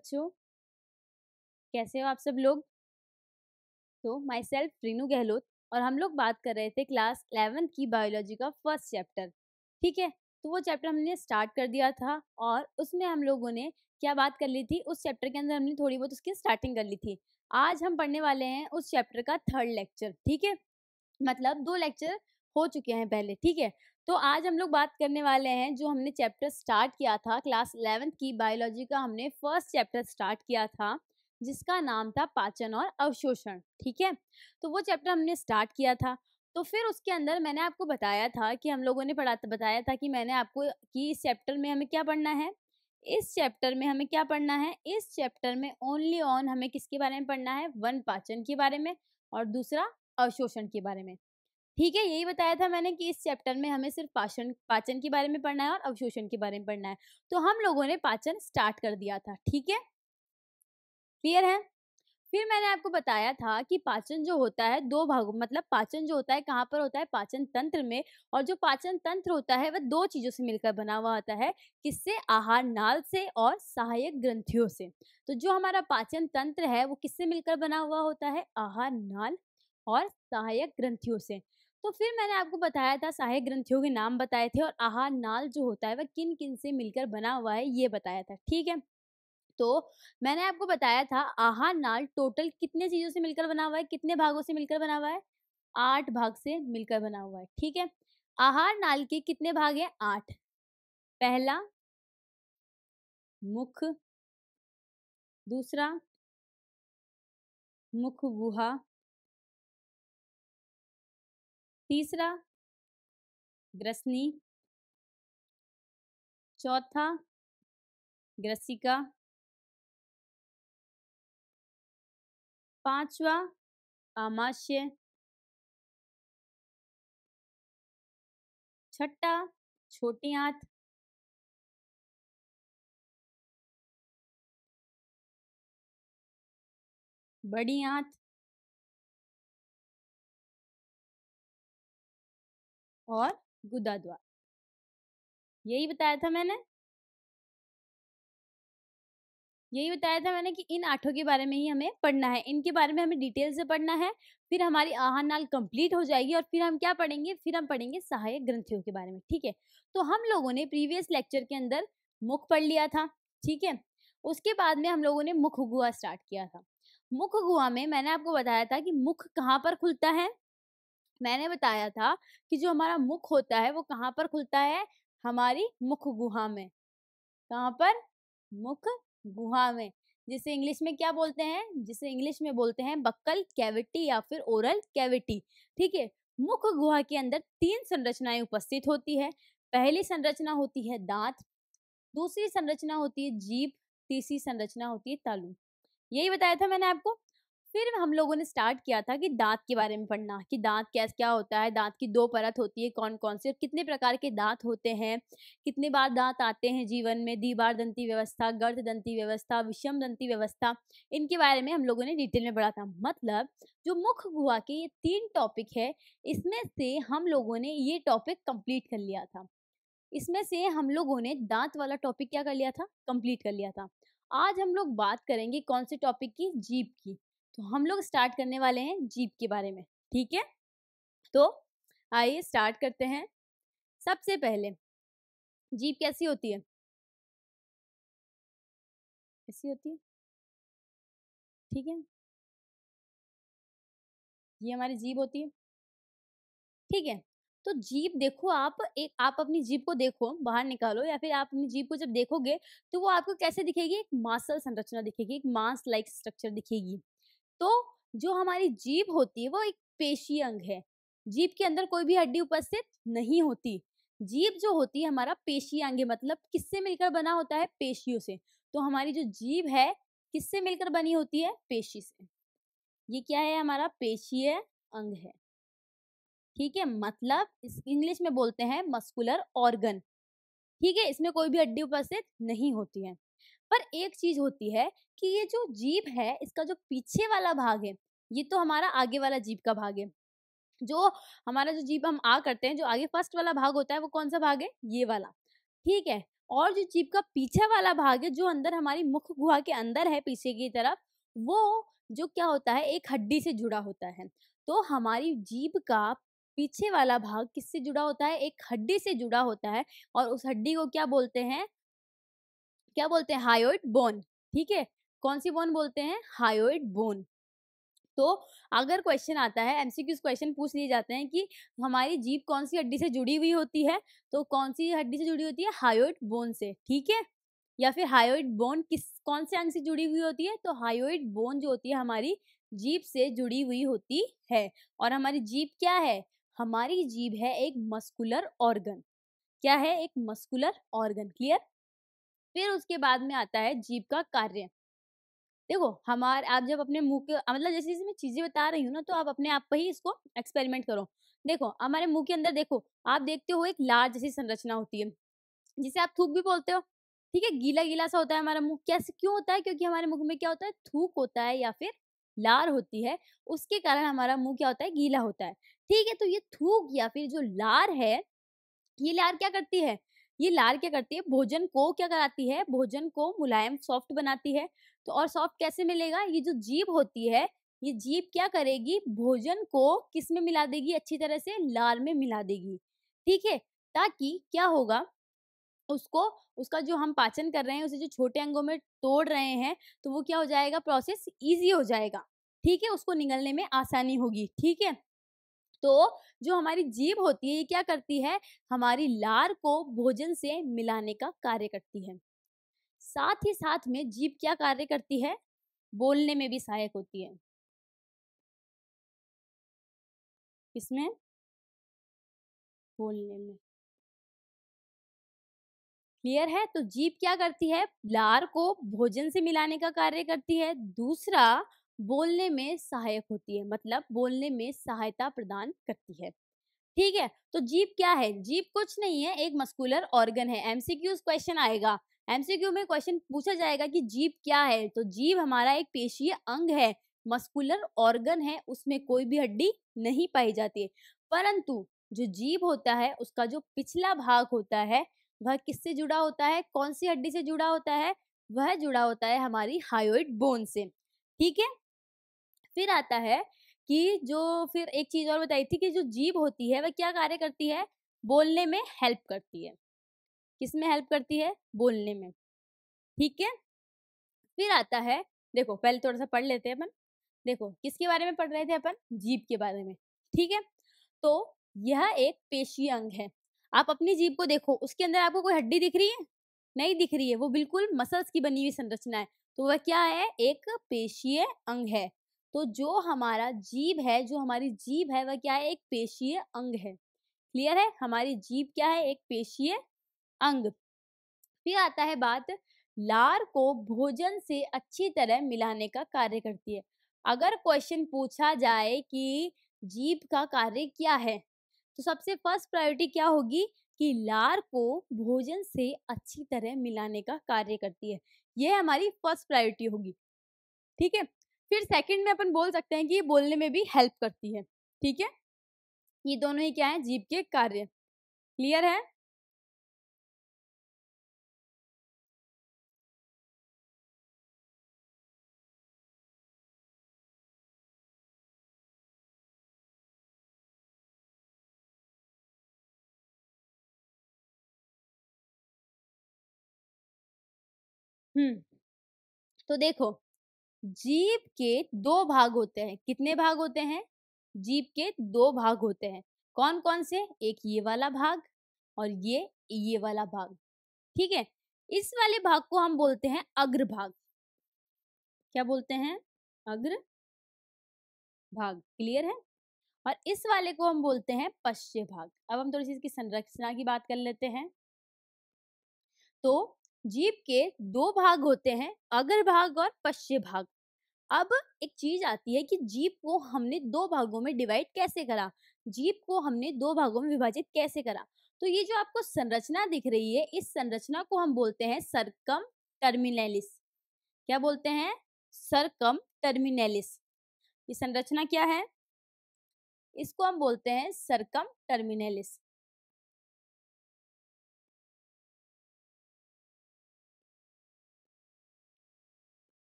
बच्चों कैसे हो आप सब लोग तो माई सेल्फ रीनू गहलोत और हम लोग बात कर रहे थे क्लास इलेवेंथ की बायोलॉजी का फर्स्ट चैप्टर ठीक है तो वो चैप्टर हमने स्टार्ट कर दिया था और उसमें हम लोगों ने क्या बात कर ली थी उस चैप्टर के अंदर हमने थोड़ी बहुत उसकी स्टार्टिंग कर ली थी आज हम पढ़ने वाले हैं उस चैप्टर का थर्ड लेक्चर ठीक है मतलब दो लेक्चर हो चुके हैं पहले ठीक है तो आज हम लोग बात करने वाले हैं जो हमने चैप्टर स्टार्ट किया था क्लास इलेवेंथ की बायोलॉजी का हमने फर्स्ट चैप्टर स्टार्ट किया था जिसका नाम था पाचन और अवशोषण ठीक है तो वो चैप्टर हमने स्टार्ट किया था तो फिर उसके अंदर मैंने आपको बताया था कि हम लोगों ने पढ़ा बताया था कि मैंने आपको कि इस चैप्टर में हमें क्या पढ़ना है इस चैप्टर में हमें क्या पढ़ना है इस चैप्टर में ओनली ऑन on हमें किसके बारे में पढ़ना है वन पाचन के बारे में और दूसरा अवशोषण के बारे में ठीक है यही बताया था मैंने कि इस चैप्टर में हमें सिर्फ पाचन पाचन के बारे में पढ़ना है और अवशोषण के बारे में पढ़ना है तो हम लोगों ने पाचन स्टार्ट कर दिया था ठीक है क्लियर है फिर मैंने आपको बताया था कि पाचन जो होता है दो भागों मतलब पाचन जो होता है कहाँ पर होता है पाचन तंत्र में और जो पाचन तंत्र होता है वह दो चीज़ों से मिलकर बना हुआ होता है किससे आहार नाल से और सहायक ग्रंथियों से तो जो हमारा पाचन तंत्र है वो किससे मिलकर बना हुआ होता है आहार नाल और सहायक ग्रंथियों से तो फिर मैंने आपको बताया था सहायक ग्रंथियों के नाम बताए थे और आहार नाल जो होता है वह किन किन से मिलकर बना हुआ है ये बताया था ठीक है तो मैंने आपको बताया था आहार नाल टोटल कितने चीजों से मिलकर बना हुआ है कितने भागों से मिलकर बना हुआ है आठ भाग से मिलकर बना हुआ है ठीक है आहार नाल के कितने भाग है आठ पहला मुख दूसरा मुख गुहा तीसरा ग्रसनी चौथा ग्रसिका पांचवा आमाशय छठा छोटी आंत बड़ी आंत और गुदा द्वार यही बताया था मैंने यही बताया था मैंने कि इन आठों के बारे में ही हमें पढ़ना है इनके बारे में हमें डिटेल से पढ़ना है फिर हमारी आहार नाल कंप्लीट हो जाएगी और फिर हम क्या पढ़ेंगे फिर हम पढ़ेंगे सहायक ग्रंथियों के बारे में ठीक है तो हम लोगों ने प्रीवियस लेक्चर के अंदर मुख पढ़ लिया था ठीक है उसके बाद में हम लोगों ने मुख गुहा स्टार्ट किया था मुख गुहा में मैंने आपको बताया था कि मुख कहाँ पर खुलता है मैंने बताया था कि जो हमारा मुख होता है वो कहाँ पर खुलता है हमारी मुख गुहा में कहाँ पर मुख गुहा में जिसे इंग्लिश में क्या बोलते हैं जिसे इंग्लिश में बोलते हैं बक्कल कैविटी या फिर ओरल कैविटी ठीक है मुख गुहा के अंदर तीन संरचनाएं उपस्थित होती है पहली संरचना होती है दांत दूसरी संरचना होती है जीप तीसरी संरचना होती है तालू यही बताया था मैंने आपको फिर हम लोगों ने स्टार्ट किया था कि दांत के बारे में पढ़ना कि दांत कैसे क्या होता है दांत की दो परत होती है कौन कौन से और कितने प्रकार के दांत होते हैं कितने बार दांत आते हैं जीवन में दीवार दंती व्यवस्था गर्द दंती व्यवस्था विषम दंती व्यवस्था इनके बारे में हम लोगों ने डिटेल में पढ़ा था मतलब जो मुख्य गुहा के ये तीन टॉपिक है इसमें से हम लोगों ने ये टॉपिक कम्प्लीट कर लिया था इसमें से हम लोगों ने दांत वाला टॉपिक क्या कर लिया था कम्प्लीट कर लिया था आज हम लोग बात करेंगे कौन से टॉपिक की जीप की तो हम लोग स्टार्ट करने वाले हैं जीत के बारे में ठीक है तो आइए स्टार्ट करते हैं सबसे पहले जीप कैसी होती है कैसी होती है ठीक है ये हमारी जीप होती है ठीक है तो जीप देखो आप एक आप अपनी जीप को देखो बाहर निकालो या फिर आप अपनी जीप को जब देखोगे तो वो आपको कैसे दिखेगी एक मासल संरचना दिखेगी एक मांस लाइक स्ट्रक्चर दिखेगी तो जो हमारी जीव होती है वो एक पेशी अंग है जीभ के अंदर कोई भी हड्डी उपस्थित नहीं होती जीभ जो होती है हमारा पेशी अंग है मतलब किससे मिलकर बना होता है पेशियों से तो हमारी जो जीभ है किससे मिलकर बनी होती है पेशी से ये क्या है हमारा पेशीय अंग है ठीक है मतलब इस इंग्लिश में बोलते हैं मस्कुलर ऑर्गन ठीक है इसमें कोई भी हड्डी उपस्थित नहीं होती है पर एक चीज होती है कि ये जो जीप है इसका जो पीछे वाला भाग है ये तो हमारा आगे वाला जीप का भाग है जो हमारा जो जीप हम आ करते हैं जो आगे फर्स्ट वाला भाग होता है वो कौन सा भाग है ये वाला ठीक है और जो जीप का पीछे वाला भाग है जो अंदर हमारी मुख गुहा के अंदर है पीछे की तरफ वो जो क्या होता है एक हड्डी से जुड़ा होता है तो हमारी जीप का पीछे वाला भाग किससे जुड़ा होता है एक हड्डी से जुड़ा होता है और उस हड्डी को क्या बोलते हैं क्या बोलते हैं हायोइड बोन ठीक है कौन सी बोन बोलते हैं हायोइड बोन तो अगर क्वेश्चन आता है एमसीक्यूज क्वेश्चन पूछ लिए जाते हैं कि हमारी जीप कौन सी हड्डी से जुड़ी हुई होती है तो कौन सी हड्डी से जुड़ी होती है हायोइड बोन से ठीक है या फिर हायोइड बोन किस कौन से अंग से जुड़ी हुई होती है तो हायोइड बोन जो होती है हमारी जीप से जुड़ी हुई होती है और हमारी जीप क्या है हमारी जीप है एक मस्कुलर ऑर्गन क्या है एक मस्कुलर ऑर्गन क्लियर फिर उसके बाद में आता है जीव का कार्य देखो हमारे आप जब अपने मुंह के मतलब जैसे जैसे मैं चीजें बता रही हूँ ना तो आप अपने आप पर ही इसको एक्सपेरिमेंट करो देखो हमारे मुंह के अंदर देखो आप देखते हो एक लार जैसी संरचना होती है जिसे आप थूक भी बोलते हो ठीक है गीला गीला सा होता है हमारा मुंह कैसे क्यों होता है क्योंकि हमारे मुंह में क्या होता है थूक होता है या फिर लार होती है उसके कारण हमारा मुंह क्या होता है गीला होता है ठीक है तो ये थूक या फिर जो लार है ये लार क्या करती है ये लार क्या करती है भोजन को क्या कराती है भोजन को मुलायम सॉफ्ट बनाती है तो और सॉफ्ट कैसे मिलेगा ये जो जीप होती है ये जीप क्या करेगी भोजन को किस में मिला देगी अच्छी तरह से लार में मिला देगी ठीक है ताकि क्या होगा उसको उसका जो हम पाचन कर रहे हैं उसे जो छोटे अंगों में तोड़ रहे हैं तो वो क्या हो जाएगा प्रोसेस ईजी हो जाएगा ठीक है उसको निगलने में आसानी होगी ठीक है तो जो हमारी जीव होती है ये क्या करती है हमारी लार को भोजन से मिलाने का कार्य करती है साथ ही साथ में जीव क्या कार्य करती है बोलने में भी सहायक होती है इसमें बोलने में क्लियर है तो जीप क्या करती है लार को भोजन से मिलाने का कार्य करती है दूसरा बोलने में सहायक होती है मतलब बोलने में सहायता प्रदान करती है ठीक है तो जीप क्या है जीप कुछ नहीं है एक मस्कुलर ऑर्गन है एमसीक्यू क्वेश्चन आएगा एमसीक्यू में क्वेश्चन पूछा जाएगा कि जीप क्या है तो जीप हमारा एक पेशीय अंग है मस्कुलर ऑर्गन है उसमें कोई भी हड्डी नहीं पाई जाती है परंतु जो जीभ होता है उसका जो पिछला भाग होता है वह किससे जुड़ा होता है कौन सी हड्डी से जुड़ा होता है वह जुड़ा होता है हमारी हायोइड बोन से ठीक है फिर आता है कि जो फिर एक चीज और बताई थी कि जो जीभ होती है वह क्या कार्य करती है बोलने में हेल्प करती है किस में हेल्प करती है बोलने में ठीक है फिर आता है देखो पहले थोड़ा सा पढ़ लेते हैं अपन देखो किसके बारे में पढ़ रहे थे अपन जीभ के बारे में ठीक है तो यह एक पेशी अंग है आप अपनी जीभ को देखो उसके अंदर आपको कोई हड्डी दिख रही है नहीं दिख रही है वो बिल्कुल मसल्स की बनी हुई संरचना है तो वह क्या है एक पेशीय अंग है तो जो हमारा जीव है जो हमारी जीव है वह क्या है एक पेशीय अंग है क्लियर है हमारी जीव क्या है एक पेशीय अंग फिर आता है बात लार को भोजन से अच्छी तरह मिलाने का कार्य करती है अगर क्वेश्चन पूछा जाए कि जीव का कार्य क्या है तो सबसे फर्स्ट प्रायोरिटी क्या होगी कि लार को भोजन से अच्छी तरह मिलाने का कार्य करती है यह हमारी फर्स्ट प्रायोरिटी होगी ठीक है फिर सेकंड में अपन बोल सकते हैं कि ये बोलने में भी हेल्प करती है ठीक है ये दोनों ही क्या है जीभ के कार्य क्लियर है हम्म तो देखो जीव के दो भाग होते हैं कितने भाग होते हैं जीव के दो भाग होते हैं कौन कौन से एक ये वाला भाग और ये ये वाला भाग ठीक है इस वाले भाग को हम बोलते हैं अग्र भाग क्या बोलते हैं अग्र भाग क्लियर है और इस वाले को हम बोलते हैं पश्च्य भाग अब हम थोड़ी सी इसकी संरचना की बात कर लेते हैं तो जीभ के दो भाग होते हैं अग्र भाग और पश्चिम भाग अब एक चीज आती है कि जीप को हमने दो भागों में डिवाइड कैसे करा जीप को हमने दो भागों में विभाजित कैसे करा तो ये जो आपको संरचना दिख रही है इस संरचना को हम बोलते हैं सरकम टर्मिनेलिस क्या बोलते हैं सरकम टर्मिनेलिस ये संरचना क्या है इसको हम बोलते हैं सरकम टर्मिनेलिस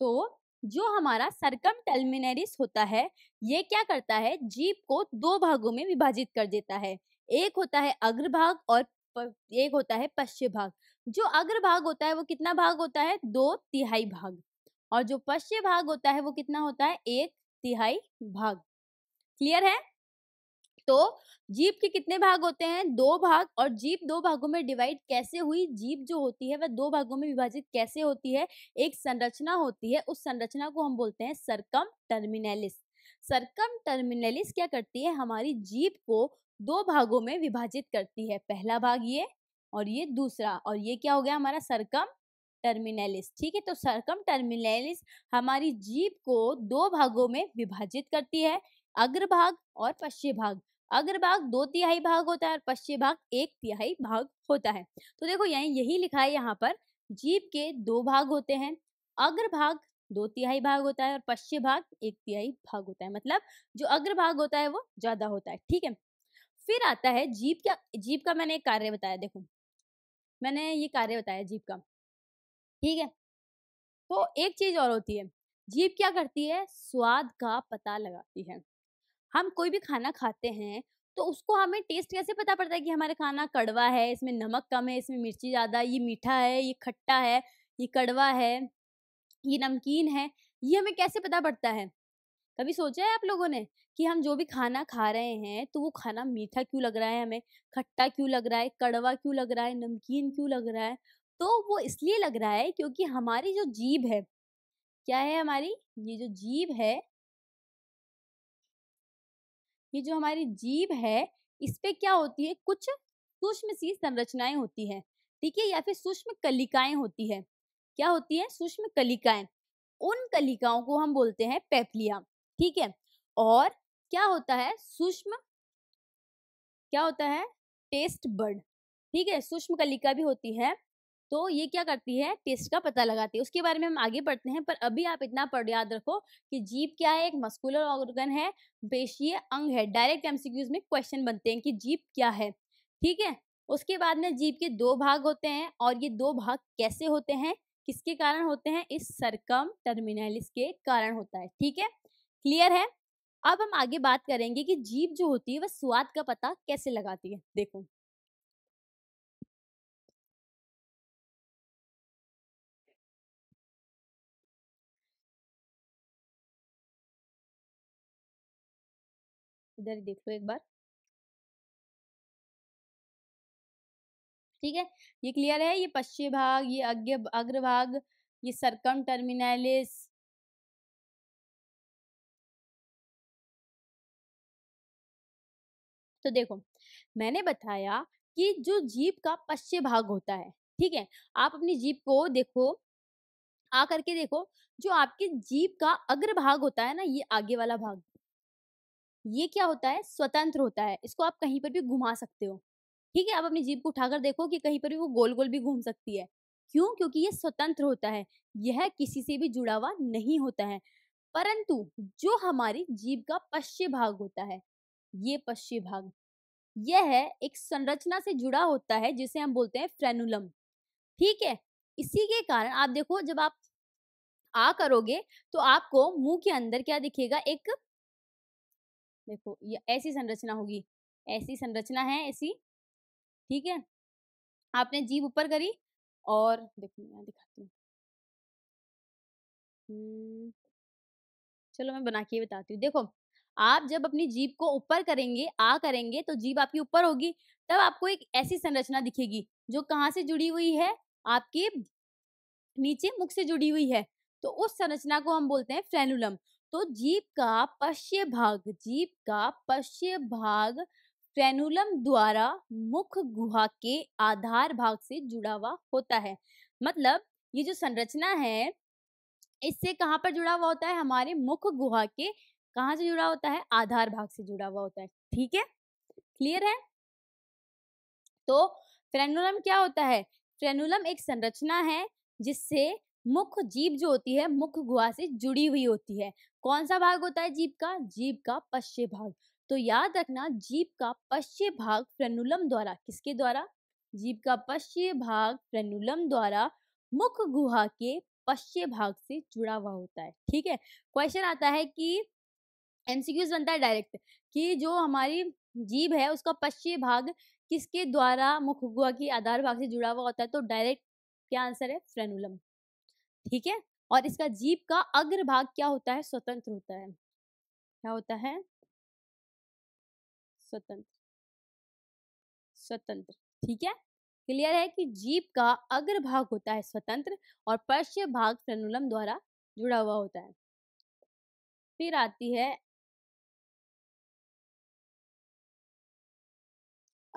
तो जो हमारा सरकम टेल्मिनेरिस होता है ये क्या करता है जीप को दो भागों में विभाजित कर देता है एक होता है अग्रभाग और एक होता है पश्चिम भाग जो अग्रभाग होता है वो कितना भाग होता है दो तिहाई भाग और जो पश्चिम भाग होता है वो कितना होता है एक तिहाई भाग क्लियर है तो जीप के कितने भाग होते हैं दो भाग और जीप दो भागों में डिवाइड कैसे हुई जीप जो होती है वह दो भागों में विभाजित कैसे होती है एक संरचना होती है उस संरचना को हम बोलते हैं सरकम टर्मिनेलिस सरकम टर्मिनेलिस क्या करती है हमारी जीप को दो भागों में विभाजित करती है पहला भाग ये और ये दूसरा और ये क्या हो गया हमारा सरकम टर्मिनेलिस ठीक है तो सरकम टर्मिनेलिस हमारी जीप को दो भागों में विभाजित करती है अग्रभाग और पश्चिम भाग अग्र भाग दो तिहाई भाग होता है और पश्चिम भाग एक तिहाई भाग होता है तो देखो यही यही लिखा है यहाँ पर जीव के दो भाग होते हैं अग्र भाग दो तिहाई भाग होता है और पश्चिम भाग एक तिहाई भाग होता है मतलब जो अग्र भाग होता है वो ज्यादा होता है ठीक है फिर आता है जीप का जीप का मैंने एक कार्य बताया देखो मैंने ये कार्य बताया जीप का ठीक है तो एक चीज और होती है जीप क्या करती है स्वाद का पता लगाती है हम कोई भी खाना खाते हैं तो उसको हमें टेस्ट कैसे पता पड़ता है कि हमारा खाना कड़वा है इसमें नमक कम है इसमें मिर्ची ज़्यादा ये मीठा है ये खट्टा है ये कड़वा है ये नमकीन है ये हमें कैसे पता पड़ता है कभी सोचा है आप लोगों ने कि हम जो भी खाना खा रहे हैं तो वो खाना मीठा क्यों लग रहा है हमें खट्टा क्यों लग रहा है कड़वा क्यों लग रहा है नमकीन क्यों लग रहा है तो वो इसलिए लग रहा है क्योंकि हमारी जो जीभ है क्या है हमारी ये जो जीभ है ये जो हमारी जीभ है इस पे क्या होती है कुछ सूक्ष्म सी संरचनाएं होती है ठीक है या फिर सूक्ष्म कलिकाएं होती है क्या होती है सूक्ष्म कलिकाएं उन कलिकाओं को हम बोलते हैं पेपलिया ठीक है और क्या होता है सूक्ष्म क्या होता है टेस्ट बर्ड ठीक है सूक्ष्म कलिका भी होती है तो ये क्या करती है टेस्ट का पता लगाती है उसके बारे में हम आगे पढ़ते हैं पर अभी आप इतना पढ़ याद रखो कि जीप क्या है एक मस्कुलर ऑर्गन है पेशीय अंग है डायरेक्ट एमसीक्यूज में क्वेश्चन बनते हैं कि जीप क्या है ठीक है उसके बाद में जीप के दो भाग होते हैं और ये दो भाग कैसे होते हैं किसके कारण होते हैं इस सरकम टर्मिनलिस के कारण होता है ठीक है क्लियर है अब हम आगे बात करेंगे कि जीप जो होती है वह स्वाद का पता कैसे लगाती है देखो इधर देख लो एक बार ठीक है ये क्लियर है ये पश्चिम भाग ये अग्र अग्रभाग ये सरकम टर्मिनालिस तो देखो मैंने बताया कि जो जीप का पश्चिम भाग होता है ठीक है आप अपनी जीप को देखो आ करके देखो जो आपके जीप का अग्र भाग होता है ना ये आगे वाला भाग ये क्या होता है स्वतंत्र होता है इसको आप कहीं पर भी घुमा सकते हो ठीक है आप अपनी जीप को उठाकर देखो कि कहीं पर भी वो गोल गोल भी घूम सकती है क्यों क्योंकि ये स्वतंत्र होता है यह किसी से भी जुड़ा हुआ नहीं होता है परंतु जो हमारी जीव का पश्चिम भाग होता है ये पश्चिम भाग यह एक संरचना से जुड़ा होता है जिसे हम बोलते हैं फ्रेनुलम ठीक है इसी के कारण आप देखो जब आप आ करोगे तो आपको मुंह के अंदर क्या दिखेगा एक देखो ये ऐसी संरचना होगी ऐसी संरचना है ऐसी ठीक है आपने जीभ ऊपर करी और देखो मैं दिखाती हूँ हम्म, चलो मैं बना के बताती हूँ देखो आप जब अपनी जीभ को ऊपर करेंगे आ करेंगे तो जीभ आपकी ऊपर होगी तब आपको एक ऐसी संरचना दिखेगी जो कहाँ से जुड़ी हुई है आपके नीचे मुख से जुड़ी हुई है तो उस संरचना को हम बोलते हैं फ्रेनुलम तो जीप का पश्य भाग जीप का पश्य भाग फ्रेनुलम द्वारा मुख गुहा के आधार भाग से जुड़ा हुआ होता है मतलब ये जो संरचना है इससे कहाँ पर जुड़ा हुआ होता है हमारे मुख गुहा के कहाँ से जुड़ा होता है आधार भाग से जुड़ा हुआ होता है ठीक है क्लियर है तो फ्रेनुलम क्या होता है फ्रेनुलम एक संरचना है जिससे मुख जीभ जो होती है मुख गुहा से जुड़ी हुई होती है कौन सा भाग होता है जीप का जीप का पश्चिम भाग तो याद रखना जीप का पश्चिम भाग फ्रेनुलम द्वारा किसके द्वारा जीप का पश्चिम भाग फ्रेनुलम द्वारा मुख गुहा के पश्चिम भाग से जुड़ा हुआ होता है ठीक है क्वेश्चन आता है कि एमसीक्यूज बनता है डायरेक्ट कि जो हमारी जीभ है उसका पश्चिम भाग किसके द्वारा मुख गुहा की आधार भाग से जुड़ा हुआ होता है तो डायरेक्ट क्या आंसर है फ्रेनुलम ठीक है और इसका जीप का अग्रभाग क्या होता है स्वतंत्र होता है क्या होता है स्वतंत्र स्वतंत्र ठीक है क्लियर है कि जीप का अग्र भाग होता है स्वतंत्र और पश्चिम भाग प्रनुलम द्वारा जुड़ा हुआ होता है फिर आती है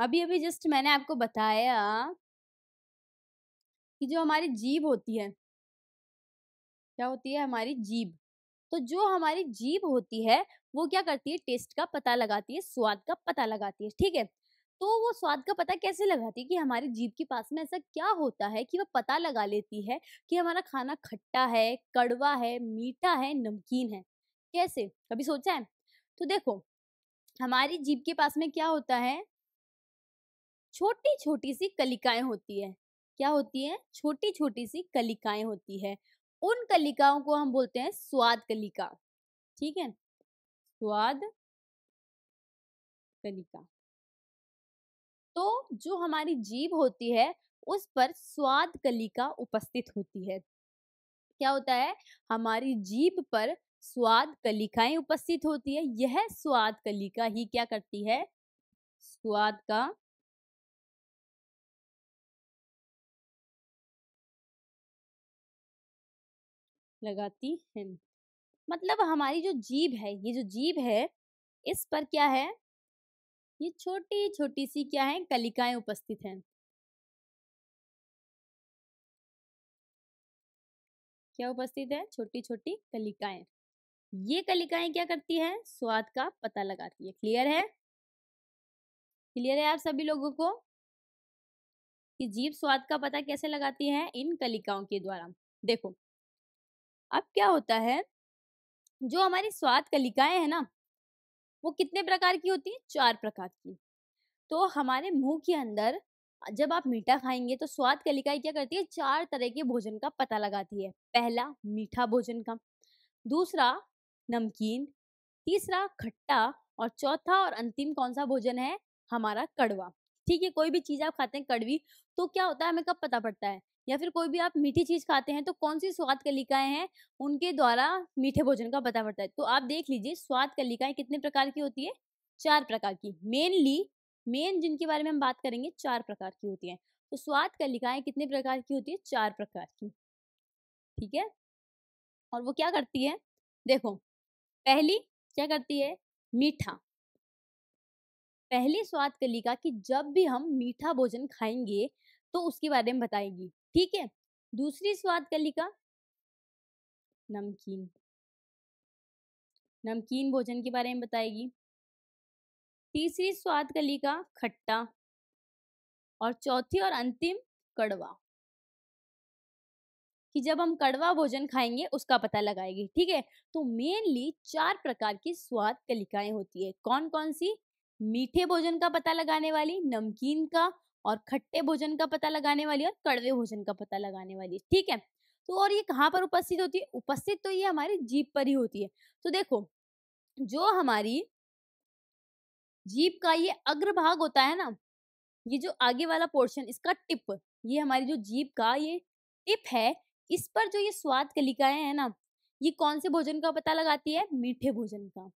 अभी अभी जस्ट मैंने आपको बताया कि जो हमारी जीभ होती है क्या होती है हमारी जीभ तो जो हमारी जीभ होती है वो क्या करती है टेस्ट का पता लगाती है स्वाद का पता लगाती है ठीक है तो वो स्वाद का पता कैसे लगाती है कि हमारी जीभ के पास में ऐसा क्या होता है कि वह पता लगा लेती है कि हमारा खाना खट्टा है कड़वा है मीठा है नमकीन है कैसे कभी सोचा है तो देखो हमारी जीभ के पास में क्या होता है छोटी छोटी सी कलिकाएं होती है क्या होती है छोटी छोटी सी कलिकाएं होती है उन कलिकाओं को हम बोलते हैं स्वाद कलिका ठीक है स्वाद कलिका तो जो हमारी जीव होती है उस पर स्वाद कलिका उपस्थित होती है क्या होता है हमारी जीभ पर स्वाद कलिकाएं उपस्थित होती है यह स्वाद कलिका ही क्या करती है स्वाद का लगाती हैं मतलब हमारी जो जीभ है ये जो जीभ है इस पर क्या है ये छोटी छोटी सी क्या है कलिकाएं उपस्थित हैं क्या उपस्थित है छोटी छोटी कलिकाएं ये कलिकाएं क्या करती है स्वाद का पता लगाती है क्लियर है क्लियर है आप सभी लोगों को कि जीव स्वाद का पता कैसे लगाती है इन कलिकाओं के द्वारा देखो अब क्या होता है जो हमारी स्वाद कलिकाएं है ना वो कितने प्रकार की होती है चार प्रकार की तो हमारे मुंह के अंदर जब आप मीठा खाएंगे तो स्वाद कलिकाएं क्या करती है चार तरह के भोजन का पता लगाती है पहला मीठा भोजन का दूसरा नमकीन तीसरा खट्टा और चौथा और अंतिम कौन सा भोजन है हमारा कड़वा ठीक है कोई भी चीज़ आप खाते हैं कड़वी तो क्या होता है हमें कब पता पड़ता है या फिर कोई भी आप मीठी चीज़ खाते हैं तो कौन सी स्वाद कलिकाएं हैं उनके द्वारा मीठे भोजन का पता पड़ता है तो आप देख लीजिए स्वाद कलिकाएं कितने प्रकार की होती है चार प्रकार की मेनली मेन जिनके बारे में हम बात करेंगे चार प्रकार की होती है तो स्वाद कलिकाएं कितने प्रकार की होती है चार प्रकार की ठीक है और वो क्या करती है देखो पहली क्या करती है मीठा पहली स्वाद कलिका की जब भी हम मीठा भोजन खाएंगे तो उसके बारे में बताएगी ठीक है दूसरी स्वाद कलिका नमकीन नमकीन भोजन के बारे में बताएगी तीसरी स्वाद कलिका खट्टा और चौथी और अंतिम कड़वा कि जब हम कड़वा भोजन खाएंगे उसका पता लगाएगी ठीक है तो मेनली चार प्रकार की स्वाद कलिकाएं होती है कौन कौन सी मीठे भोजन का पता लगाने वाली नमकीन का और खट्टे भोजन का पता लगाने वाली और कड़वे भोजन का पता लगाने वाली ठीक है तो और ये कहाँ पर उपस्थित होती है उपस्थित तो ये हमारी जीप पर ही होती है तो देखो जो हमारी जीप का ये अग्रभाग होता है ना ये जो आगे वाला पोर्शन इसका टिप ये हमारी जो जीप का ये टिप है इस पर जो ये स्वाद कलिकाएं है ना ये कौन से भोजन का पता लगाती है मीठे भोजन का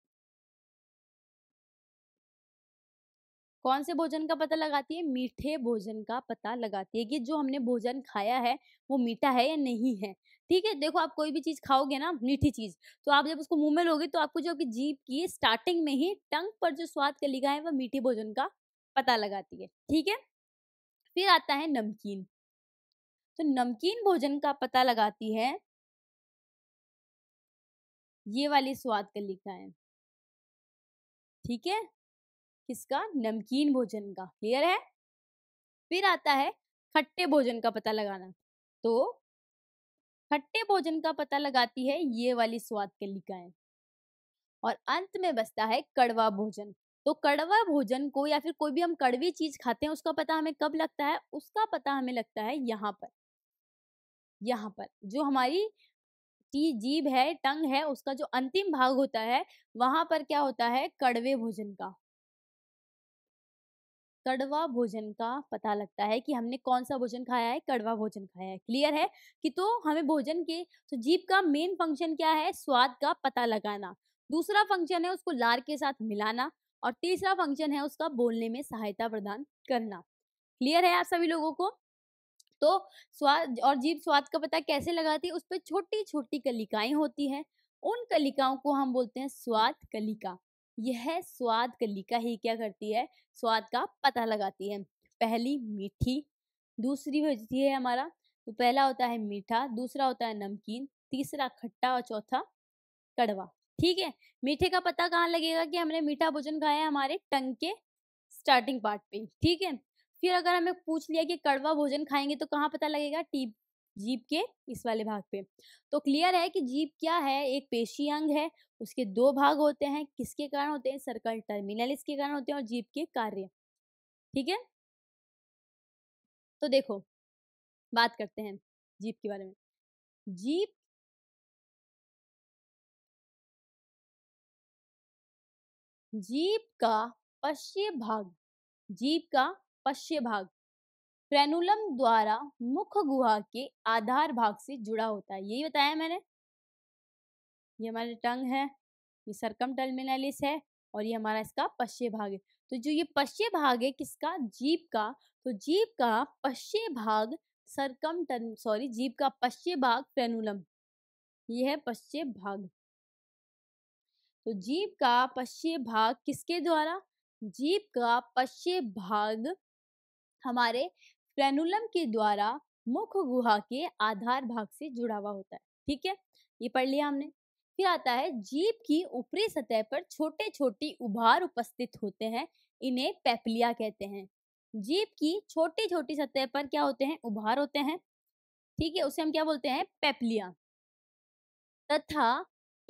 कौन से भोजन का पता लगाती है मीठे भोजन का पता लगाती है कि जो हमने भोजन खाया है वो मीठा है या नहीं है ठीक है देखो आप कोई भी चीज़ खाओगे ना मीठी चीज़ तो आप जब उसको मुंह में लोगे तो आपको जो आपकी जीप की स्टार्टिंग में ही टंग पर जो स्वाद का लिखा है वह मीठे भोजन का पता लगाती है ठीक है फिर आता है नमकीन तो नमकीन भोजन का पता लगाती है ये वाली स्वाद का लिखा है ठीक है किसका नमकीन भोजन का क्लियर है फिर आता है खट्टे भोजन का पता लगाना तो खट्टे भोजन का पता लगाती है ये वाली स्वाद कलिकाएं और अंत में बसता है कड़वा भोजन तो कड़वा भोजन को या फिर कोई भी हम कड़वी चीज खाते हैं उसका पता हमें कब लगता है उसका पता हमें लगता है यहाँ पर यहाँ पर जो हमारी टी जीभ है टंग है उसका जो अंतिम भाग होता है वहां पर क्या होता है कड़वे भोजन का कड़वा भोजन का पता लगता है कि हमने कौन सा भोजन खाया है कड़वा भोजन खाया है क्लियर है कि तो हमें भोजन के तो जीप का मेन फंक्शन क्या है स्वाद का पता लगाना दूसरा फंक्शन है उसको लार के साथ मिलाना और तीसरा फंक्शन है उसका बोलने में सहायता प्रदान करना क्लियर है आप सभी लोगों को तो स्वाद और जीव स्वाद का पता कैसे लगाती है उस पर छोटी छोटी कलिकाएं होती हैं उन कलिकाओं को हम बोलते हैं स्वाद कलिका यह स्वाद कली का ही क्या करती है स्वाद का पता लगाती है पहली मीठी दूसरी होती है हमारा तो पहला होता है मीठा दूसरा होता है नमकीन तीसरा खट्टा और चौथा कड़वा ठीक है मीठे का पता कहाँ लगेगा कि हमने मीठा भोजन खाया है हमारे टंग के स्टार्टिंग पार्ट पे ठीक है फिर अगर हमें पूछ लिया कि कड़वा भोजन खाएंगे तो कहाँ पता लगेगा टीप जीप के इस वाले भाग पे तो क्लियर है कि जीप क्या है एक पेशी अंग है उसके दो भाग होते हैं किसके कारण होते हैं सर्कल टर्मिनल इसके कारण होते हैं और जीप के कार्य ठीक है तो देखो बात करते हैं जीप के बारे में जीप जीप का पश्चिम भाग जीप का पश्चिम भाग फ्रेनुलम द्वारा मुख गुहा के आधार भाग से जुड़ा होता है यही बताया मैंने ये हमारे टंग है ये सरकम टर्मिनलिस है और ये हमारा इसका पश्चिम भाग है तो जो ये पश्चिम भाग है किसका जीप का तो जीप का पश्चिम भाग सरकम टर्म सॉरी जीप का पश्चिम भाग फ्रेनुलम ये है पश्चिम भाग तो जीप का पश्चिम भाग किसके द्वारा जीप का पश्चिम भाग हमारे फ्रेनुलम के द्वारा मुख गुहा के आधार भाग से जुड़ा हुआ होता है ठीक है ये पढ़ लिया हमने फिर आता है जीप की ऊपरी सतह पर छोटे छोटी उभार उपस्थित होते हैं इन्हें पेपलिया कहते हैं जीप की छोटी छोटी सतह पर क्या होते हैं उभार होते हैं ठीक है उसे हम क्या बोलते हैं पेपलिया तथा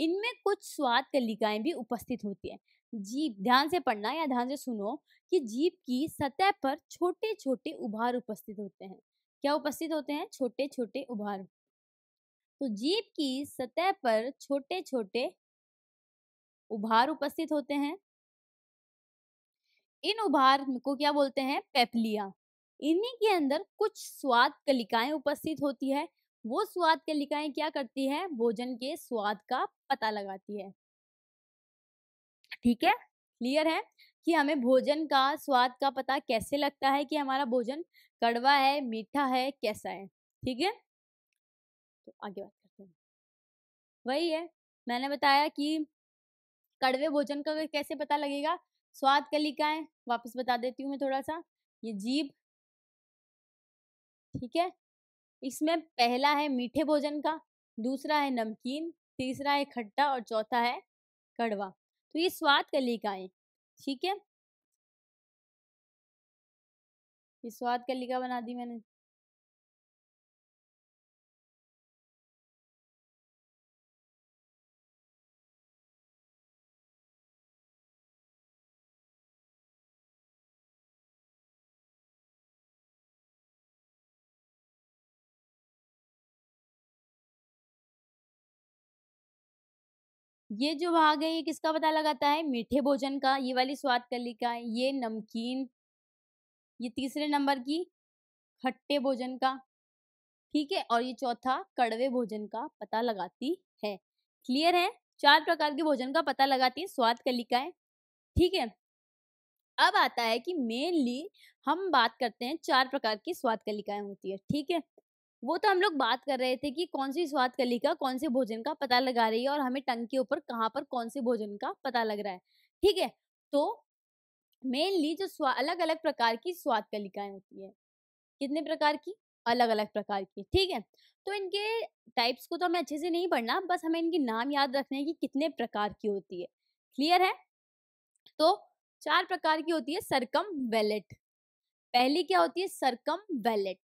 इनमें कुछ स्वाद कलिकाएं भी उपस्थित होती हैं जीप ध्यान से पढ़ना या ध्यान से सुनो कि जीप की सतह पर छोटे छोटे उभार उपस्थित होते हैं क्या उपस्थित होते हैं छोटे छोटे उभार तो जीप की सतह पर छोटे छोटे उभार उपस्थित होते हैं इन उभार को क्या बोलते हैं पेपलिया इन्हीं के अंदर कुछ स्वाद कलिकाएं उपस्थित होती है वो स्वाद कलिकाएं क्या करती है भोजन के स्वाद का पता लगाती है ठीक है क्लियर है कि हमें भोजन का स्वाद का पता कैसे लगता है कि हमारा भोजन कड़वा है मीठा है कैसा है ठीक है तो आगे बात करते हैं वही है मैंने बताया कि कड़वे भोजन का कैसे पता लगेगा स्वाद कलिकाएं वापस बता देती हूँ मैं थोड़ा सा ये जीभ ठीक है इसमें पहला है मीठे भोजन का दूसरा है नमकीन तीसरा है खट्टा और चौथा है कड़वा तो ये स्वाद कली का है ठीक है ये स्वाद कली का बना दी मैंने ये जो भाग है ये किसका पता लगाता है मीठे भोजन का ये वाली स्वाद कली का ये नमकीन ये तीसरे नंबर की खट्टे भोजन का ठीक है और ये चौथा कड़वे भोजन का पता लगाती है क्लियर है चार प्रकार के भोजन का पता लगाती है स्वाद कलिकाएं ठीक है अब आता है कि मेनली हम बात करते हैं चार प्रकार की स्वाद कलिकाएं होती है ठीक है वो तो हम लोग बात कर रहे थे कि कौन सी स्वाद कली का कौन से भोजन का पता लगा रही है और हमें टंग के ऊपर कहाँ पर कौन से भोजन का पता लग रहा है ठीक है तो मेनली जो स्वा अलग अलग प्रकार की स्वाद कलिकाएं होती है कितने प्रकार की अलग अलग प्रकार की ठीक है तो इनके टाइप्स को तो हमें अच्छे से नहीं पढ़ना बस हमें इनके नाम याद रखने की कितने प्रकार की होती है क्लियर है तो चार प्रकार की होती है सरकम वेलेट पहली क्या होती है सरकम वेलेट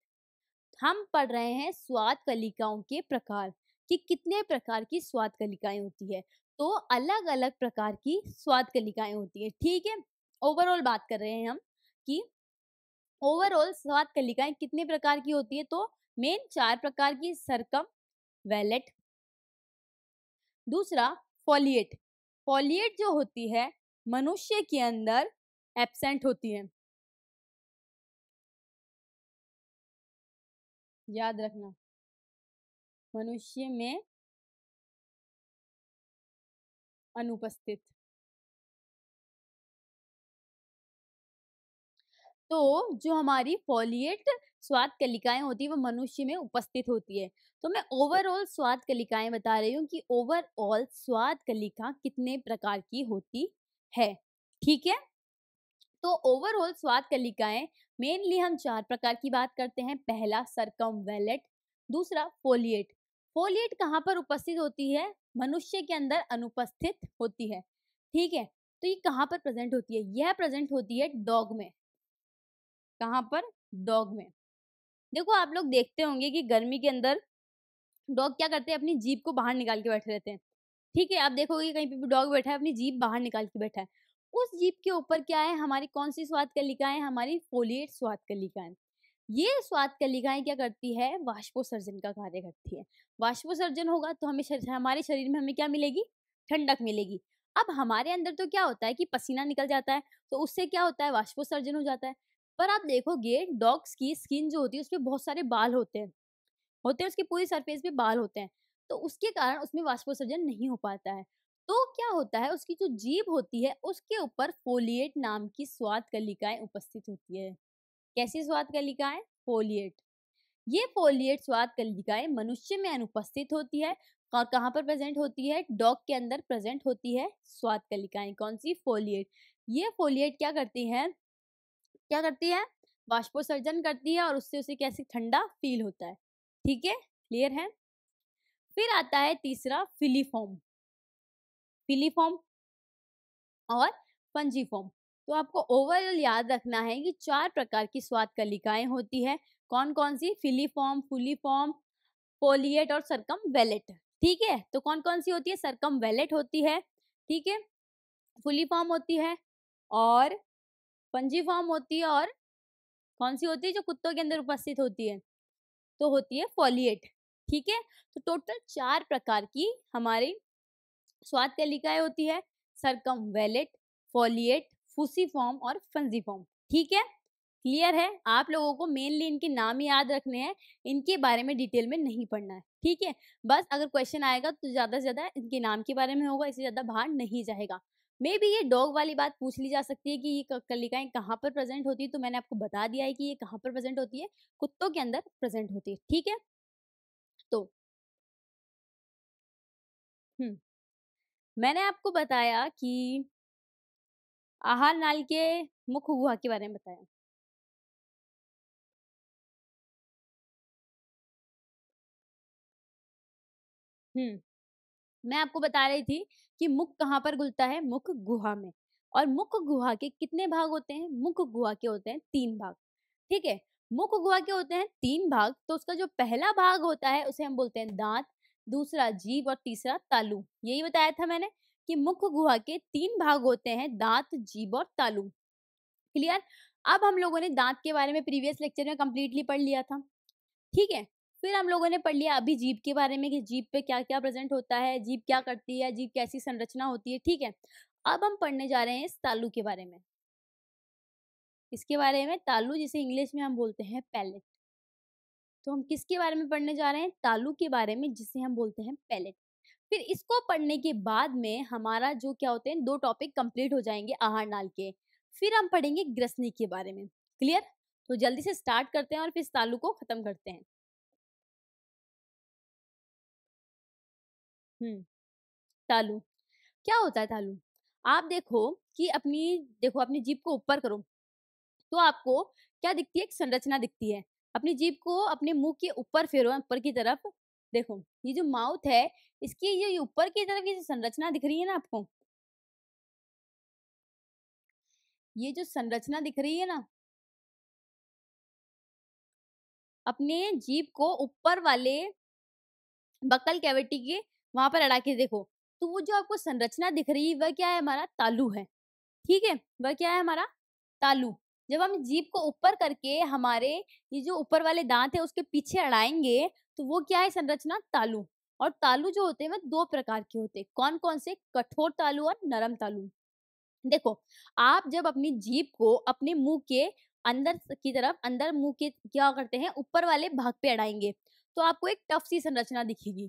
हम पढ़ रहे हैं स्वाद कलिकाओं के प्रकार कि कितने प्रकार की स्वाद कलिकाएं होती है तो अलग अलग प्रकार की स्वाद कलिकाएं होती है ठीक है ओवरऑल बात कर रहे हैं हम कि ओवरऑल स्वाद कलिकाएं कितने प्रकार की होती है तो मेन चार प्रकार की सरकम वैलेट दूसरा फॉलिएट फॉलिएट जो होती है मनुष्य के अंदर एबसेंट होती है याद रखना मनुष्य में अनुपस्थित तो जो हमारी फॉलिएट स्वाद कलिकाएं होती है वो मनुष्य में उपस्थित होती है तो मैं ओवरऑल स्वाद कलिकाएं बता रही हूँ कि ओवरऑल स्वाद कलिका कितने प्रकार की होती है ठीक है तो ओवरऑल स्वाद कलिकाएं मेनली हम चार प्रकार की बात करते हैं पहला सरकम दूसरा फोलिएट फोलिएट कहाँ पर उपस्थित होती है मनुष्य के अंदर अनुपस्थित होती है ठीक है तो ये कहाँ पर प्रेजेंट होती है यह प्रेजेंट होती है डॉग में कहाँ पर डॉग में देखो आप लोग देखते होंगे कि गर्मी के अंदर डॉग क्या करते हैं अपनी जीप को बाहर निकाल के बैठे रहते हैं ठीक है आप देखोगे कहीं पे भी डॉग बैठा है अपनी जीप बाहर निकाल के बैठा है उस जीप के ऊपर क्या है हमारी कौन सी स्वाद कलिकाएं हमारी फोलिएट स्वाद कलिकाएं ये स्वाद कलिकाएं क्या करती है वाष्पोसर्जन का कार्य करती है वाष्पोसर्जन होगा तो हमें शर, हमारे शरीर में हमें क्या मिलेगी ठंडक मिलेगी अब हमारे अंदर तो क्या होता है कि पसीना निकल जाता है तो उससे क्या होता है वाष्पोसर्जन हो जाता है पर आप देखोगे डॉग्स की स्किन जो होती है उसमें बहुत सारे बाल होते हैं होते हैं उसकी पूरी सरफेस पे बाल होते हैं तो उसके कारण उसमें वाष्पोसर्जन नहीं हो पाता है तो क्या होता है उसकी जो जीभ होती है उसके ऊपर फोलिएट नाम की स्वाद कलिकाएं उपस्थित होती है कैसी स्वाद कलिकाएं फोलिएट ये फोलिएट स्वाद कलिकाएं मनुष्य में अनुपस्थित होती है और कहाँ पर प्रेजेंट होती है डॉग के अंदर प्रेजेंट होती है स्वाद कलिकाएं कौन सी फोलिएट ये फोलिएट क्या करती है क्या करती है वाष्पोसर्जन करती है और उससे उसे कैसे ठंडा फील होता है ठीक है क्लियर है फिर आता है तीसरा फिलीफॉर्म पिलीफॉर्म और पंजीफॉर्म तो आपको ओवरऑल याद रखना है कि चार प्रकार की स्वाद कलिकाएं होती है कौन कौन सी फिलीफॉर्म फुलीफॉर्म पोलिएट और सरकम वेलेट ठीक है तो कौन कौन सी होती है सरकम वेलेट होती है ठीक है फुलीफॉर्म होती है और पंजीफॉर्म होती है और कौन सी होती है जो कुत्तों के अंदर उपस्थित होती है तो होती है फॉलिएट ठीक है तो टोटल चार प्रकार की हमारी स्वाद कलिकाएं होती है सरकम वेलेट फूसी फॉर्म और फंजी फॉर्म ठीक है क्लियर है आप लोगों को मेनली इनके नाम याद रखने हैं इनके बारे में डिटेल में नहीं पढ़ना है ठीक है बस अगर क्वेश्चन आएगा तो ज़्यादा से ज़्यादा इनके नाम के बारे में होगा इससे ज़्यादा बाहर नहीं जाएगा मे भी ये डॉग वाली बात पूछ ली जा सकती है कि ये कलिकाएं कहाँ पर प्रेजेंट होती है तो मैंने आपको बता दिया है कि ये कहाँ पर प्रेजेंट होती है कुत्तों के अंदर प्रेजेंट होती है ठीक है तो हम्म मैंने आपको बताया कि आहार नाल के मुख्य गुहा के बारे में बताया हम्म मैं आपको बता रही थी कि मुख कहाँ पर घुलता है मुख गुहा में और मुख गुहा के कितने भाग होते हैं मुख गुहा के होते हैं तीन भाग ठीक है मुख गुहा के होते हैं तीन भाग तो उसका जो पहला भाग होता है उसे हम बोलते हैं दांत दूसरा जीव और तीसरा तालु यही बताया था मैंने कि मुख्य गुहा के तीन भाग होते हैं दांत जीव और तालु क्लियर अब हम लोगों ने दांत के बारे में प्रीवियस लेक्चर में कंप्लीटली पढ़ लिया था ठीक है फिर हम लोगों ने पढ़ लिया अभी जीप के बारे में कि जीप पे क्या क्या प्रेजेंट होता है जीप क्या करती है जीप कैसी संरचना होती है ठीक है अब हम पढ़ने जा रहे हैं इस तालू के बारे में इसके बारे में तालू जिसे इंग्लिश में हम बोलते हैं पैलेट तो हम किसके बारे में पढ़ने जा रहे हैं तालु के बारे में जिसे हम बोलते हैं पैलेट फिर इसको पढ़ने के बाद में हमारा जो क्या होते हैं दो टॉपिक कंप्लीट हो जाएंगे आहार नाल के फिर हम पढ़ेंगे ग्रसनी के बारे में क्लियर तो जल्दी से स्टार्ट करते हैं और फिर इस को खत्म करते हैं हम्म तालू क्या होता है तालु आप देखो कि अपनी देखो अपनी जीप को ऊपर करो तो आपको क्या दिखती है एक संरचना दिखती है अपनी जीप को अपने मुंह के ऊपर फेरो ऊपर की तरफ देखो ये जो माउथ है इसकी ये ऊपर की तरफ ये संरचना दिख रही है ना आपको ये जो संरचना दिख रही है ना अपने जीप को ऊपर वाले बकल कैविटी के वहां पर अड़ा के देखो तो वो जो आपको संरचना दिख रही है वह क्या है हमारा तालू है ठीक है वह क्या है हमारा तालू जब हम जीप को ऊपर करके हमारे ये जो ऊपर वाले दांत है उसके पीछे अड़ाएंगे तो वो क्या है संरचना तालू और तालू जो होते हैं वह दो प्रकार के होते हैं कौन कौन से कठोर तालू और नरम तालू देखो आप जब अपनी जीप को अपने मुंह के अंदर की तरफ अंदर मुंह के क्या करते हैं ऊपर वाले भाग पे अड़ाएंगे तो आपको एक टफ सी संरचना दिखेगी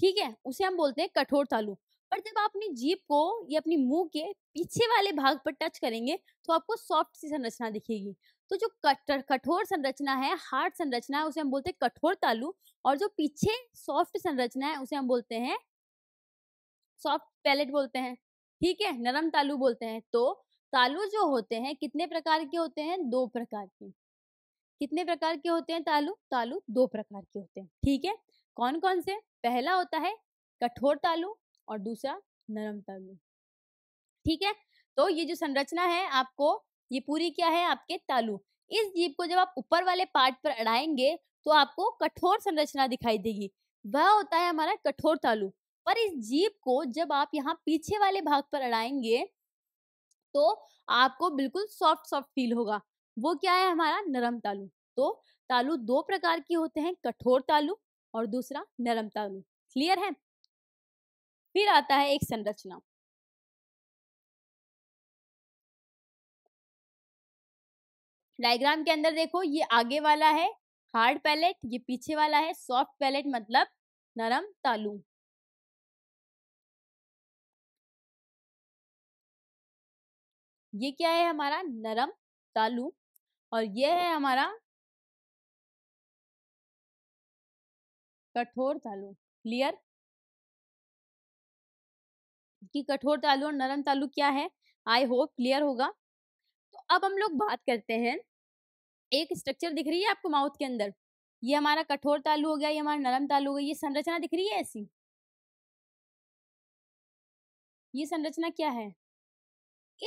ठीक है उसे हम बोलते हैं कठोर तालू पर जब आप अपनी जीप को या अपनी मुंह के पीछे वाले भाग पर टच करेंगे तो आपको सॉफ्ट सी संरचना दिखेगी तो जो कठोर संरचना है हार्ड संरचना है उसे हम बोलते हैं कठोर तालु और जो पीछे सॉफ्ट संरचना है उसे हम बोलते हैं सॉफ्ट पैलेट बोलते हैं ठीक है नरम तालु बोलते हैं तो तालु जो होते हैं कितने प्रकार के होते हैं दो प्रकार के कितने प्रकार के होते हैं तालु तालु दो प्रकार के होते हैं ठीक है कौन कौन से पहला होता है कठोर तालु और दूसरा नरम तालु ठीक है तो ये जो संरचना है आपको ये पूरी क्या है आपके तालु इस जीप को जब आप ऊपर वाले पार्ट पर अड़ाएंगे तो आपको कठोर संरचना दिखाई देगी वह होता है हमारा कठोर तालु पर इस जीप को जब आप यहाँ पीछे वाले भाग पर अड़ाएंगे तो आपको बिल्कुल सॉफ्ट सॉफ्ट फील होगा वो क्या है हमारा नरम तालु तो तालु दो प्रकार के होते हैं कठोर तालु और दूसरा नरम तालु क्लियर है फिर आता है एक संरचना डायग्राम के अंदर देखो ये आगे वाला है हार्ड पैलेट ये पीछे वाला है सॉफ्ट पैलेट मतलब नरम तालू ये क्या है हमारा नरम तालू और ये है हमारा कठोर तालू क्लियर कि कठोर तालु और नरम तालु क्या है आई होप क्लियर होगा तो अब हम लोग बात करते हैं एक स्ट्रक्चर दिख रही है आपको माउथ के अंदर ये हमारा कठोर तालु हो गया ये हमारा नरम तालु हो गया ये संरचना दिख रही है ऐसी ये संरचना क्या है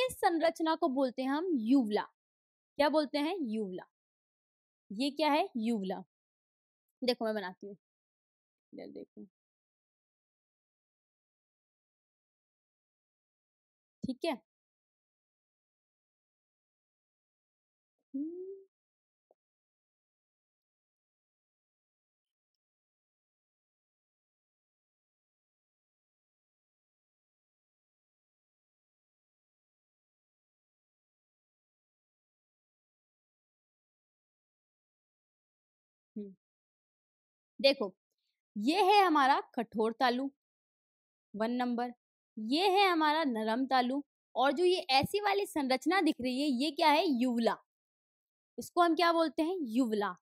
इस संरचना को बोलते हैं हम युवला क्या बोलते हैं युवला ये क्या है युवला देखो मैं बनाती हूँ देखो ठीक है देखो ये है हमारा कठोर तालु वन नंबर ये है हमारा नरम तालु और जो ये ऐसी वाली संरचना दिख रही है ये क्या है युवला इसको हम क्या बोलते हैं युवला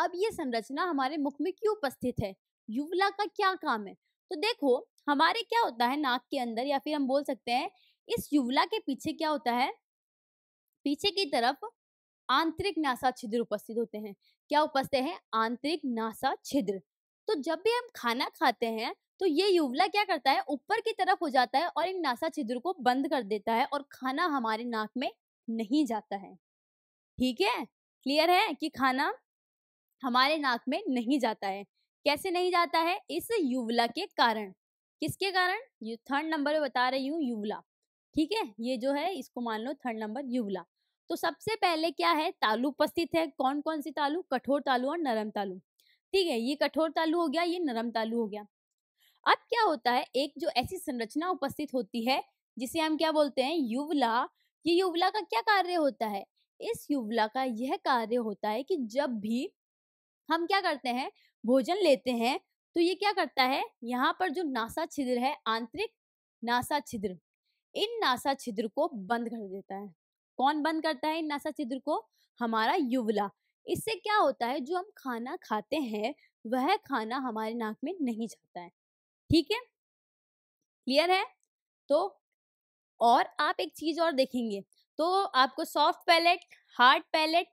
अब ये संरचना हमारे मुख में क्यों उपस्थित है युवला का क्या काम है तो देखो हमारे क्या होता है नाक के अंदर या फिर हम बोल सकते हैं इस युवला के पीछे क्या होता है पीछे की तरफ आंतरिक नासा छिद्र उपस्थित होते हैं क्या उपस्थित है आंतरिक नासा छिद्र तो जब भी हम खाना खाते हैं तो ये युवला क्या करता है ऊपर की तरफ हो जाता है और इन नासा छिद्र को बंद कर देता है और खाना हमारे नाक में नहीं जाता है ठीक है क्लियर है कि खाना हमारे नाक में नहीं जाता है कैसे नहीं जाता है इस युवला के कारण किसके कारण ये थर्ड नंबर में बता रही हूँ युवला ठीक है ये जो है इसको मान लो थर्ड नंबर युवला तो सबसे पहले क्या है तालु उपस्थित है कौन कौन सी तालु कठोर तालु और नरम तालु ठीक है ये कठोर तालु हो गया ये नरम तालु हो गया अब क्या होता है एक जो ऐसी संरचना उपस्थित होती है जिसे हम क्या बोलते हैं युवला ये युवला का क्या कार्य होता है इस युवला का यह कार्य होता है कि जब भी हम क्या करते हैं भोजन लेते हैं तो ये क्या करता है यहाँ पर जो नासा छिद्र है आंतरिक नासा छिद्र इन नासा छिद्र को बंद कर देता है कौन बंद करता है इन नासा छिद्र को हमारा युवला इससे क्या होता है जो हम खाना खाते हैं वह खाना हमारे नाक में नहीं जाता है ठीक है क्लियर है तो और आप एक चीज और देखेंगे तो आपको सॉफ्ट पैलेट हार्ड पैलेट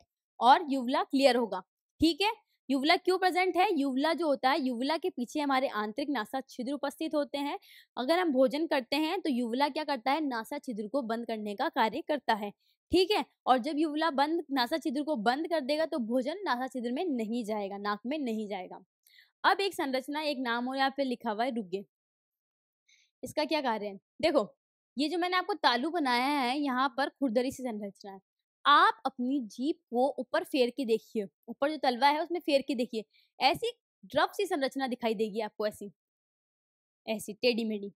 और युवला क्लियर होगा ठीक है युवला क्यों प्रेजेंट है युवला जो होता है युवला के पीछे हमारे आंतरिक नासा छिद्र उपस्थित होते हैं अगर हम भोजन करते हैं तो युवला क्या करता है नासा छिद्र को बंद करने का कार्य करता है ठीक है और जब युवला बंद नासा छिद्र को बंद कर देगा तो भोजन नासा छिद्र में नहीं जाएगा नाक में नहीं जाएगा अब एक संरचना एक नाम और यहाँ पे लिखा हुआ है रुगे इसका क्या कार्य है देखो ये जो मैंने आपको तालू बनाया है यहाँ पर खुरदरी से संरचना है आप अपनी जीप को ऊपर फेर के देखिए ऊपर जो तलवा है उसमें फेर के देखिए ऐसी ड्रफ सी संरचना दिखाई देगी आपको ऐसी ऐसी टेढ़ी मेढ़ी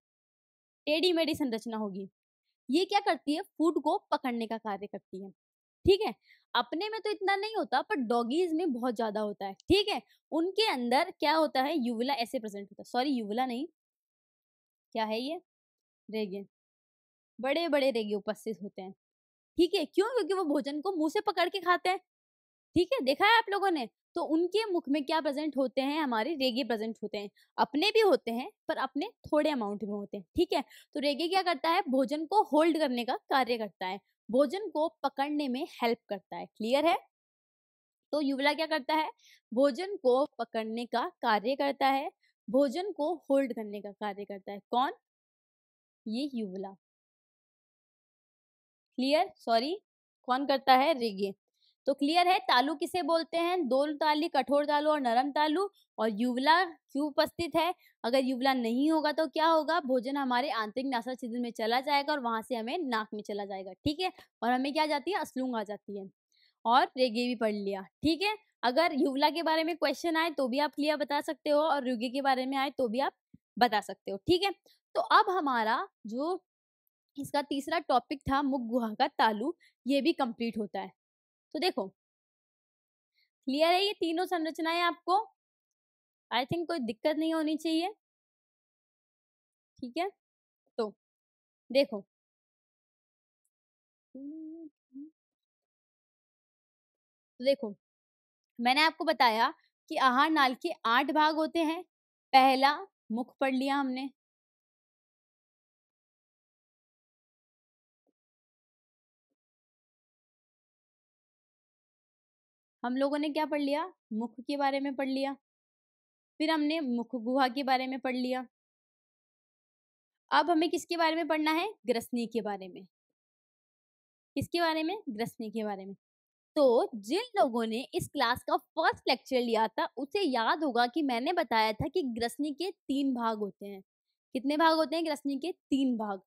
टेढ़ी मेढ़ी संरचना होगी ये क्या करती है फूड को पकड़ने का कार्य करती है ठीक है अपने में तो इतना नहीं होता पर डॉगीज में बहुत ज्यादा होता है ठीक है उनके अंदर क्या होता है युवला ऐसे प्रेजेंट होता है सॉरी युवला नहीं क्या है ये रेगे बड़े बड़े रेगे उपस्थित होते हैं ठीक है क्यों क्योंकि वो भोजन को मुंह से पकड़ के खाते हैं ठीक है देखा है आप लोगों ने तो उनके मुख में क्या प्रेजेंट होते हैं हमारे रेगे प्रेजेंट होते हैं अपने भी होते हैं पर अपने थोड़े अमाउंट में होते हैं ठीक है तो रेगे क्या करता है भोजन को होल्ड करने का कार्य करता है भोजन को पकड़ने में हेल्प करता है क्लियर है तो युवला क्या करता है भोजन को पकड़ने का कार्य करता है भोजन को होल्ड करने का कार्य करता है कौन ये युवला क्लियर सॉरी कौन करता है रिगे तो क्लियर है तालु किसे बोलते हैं दोनों ताली कठोर तालु और नरम तालु और युवला क्यों उपस्थित है अगर युवला नहीं होगा तो क्या होगा भोजन हमारे आंतरिक नासा छिद्र में चला जाएगा और वहां से हमें नाक में चला जाएगा ठीक है और हमें क्या जाती है असलुंग आ जाती है और रेगे भी पढ़ लिया ठीक है अगर युवला के बारे में क्वेश्चन आए तो भी आप क्लियर बता सकते हो और युगे के बारे में आए तो भी आप बता सकते हो ठीक है तो अब हमारा जो इसका तीसरा टॉपिक था मुख गुहा का तालु ये भी कंप्लीट होता है तो देखो क्लियर है ये तीनों संरचनाएं आपको आई थिंक कोई दिक्कत नहीं होनी चाहिए ठीक है तो देखो तो देखो मैंने आपको बताया कि आहार नाल के आठ भाग होते हैं पहला मुख पढ़ लिया हमने हम लोगों ने क्या पढ़ लिया मुख के बारे में पढ़ लिया फिर हमने मुख गुहा के बारे में पढ़ लिया अब हमें किसके बारे में पढ़ना है ग्रसनी के बारे में किसके बारे में ग्रसनी के बारे में तो जिन लोगों ने इस क्लास का फर्स्ट लेक्चर लिया था उसे याद होगा कि मैंने बताया था कि ग्रसनी के तीन भाग होते हैं कितने भाग होते हैं ग्रसनी के तीन भाग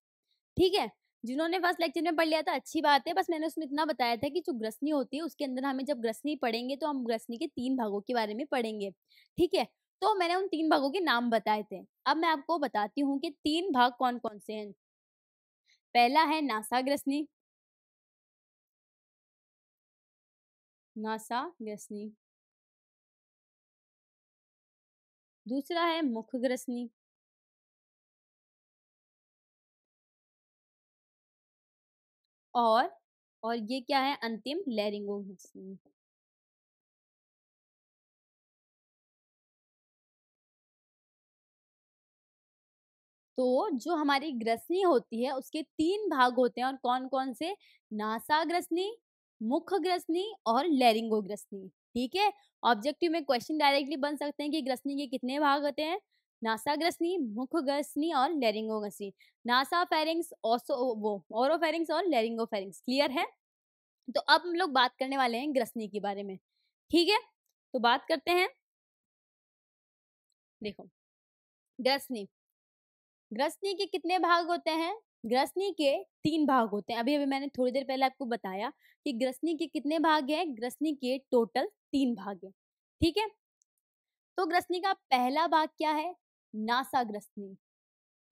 ठीक है जिन्होंने फर्स्ट लेक्चर में पढ़ लिया था अच्छी बात है बस मैंने उसमें इतना बताया था कि जो ग्रसनी होती है उसके अंदर हमें जब ग्रसनी पढ़ेंगे तो हम ग्रसनी के तीन भागों के बारे में पढ़ेंगे ठीक है तो मैंने उन तीन भागों के नाम बताए थे अब मैं आपको बताती हूँ कि तीन भाग कौन कौन से हैं पहला है नासा ग्रसनी नासा ग्रसनी दूसरा है मुख ग्रसनी और और ये क्या है अंतिम लैरिंगो तो जो हमारी ग्रसनी होती है उसके तीन भाग होते हैं और कौन कौन से नासा ग्रसनी मुख ग्रसनी और लैरिंगो ग्रसनी ठीक है ऑब्जेक्टिव में क्वेश्चन डायरेक्टली बन सकते हैं कि ग्रसनी के कितने भाग होते हैं नासाग्रसनी मुखग्रसनी और लेरिंगोग्रसनी नासा फेरिंग्स ओसो वो फेरिंग्स और फेरिंग्स क्लियर है तो अब हम लोग बात करने वाले हैं ग्रसनी के बारे में ठीक है तो बात करते हैं देखो ग्रसनी ग्रसनी के कितने भाग होते हैं ग्रसनी के तीन भाग होते हैं अभी अभी मैंने थोड़ी देर पहले आपको बताया कि ग्रसनी के कितने भाग हैं ग्रसनी के टोटल तीन भाग हैं ठीक है तो ग्रसनी का पहला भाग क्या है नासा ग्रस्नी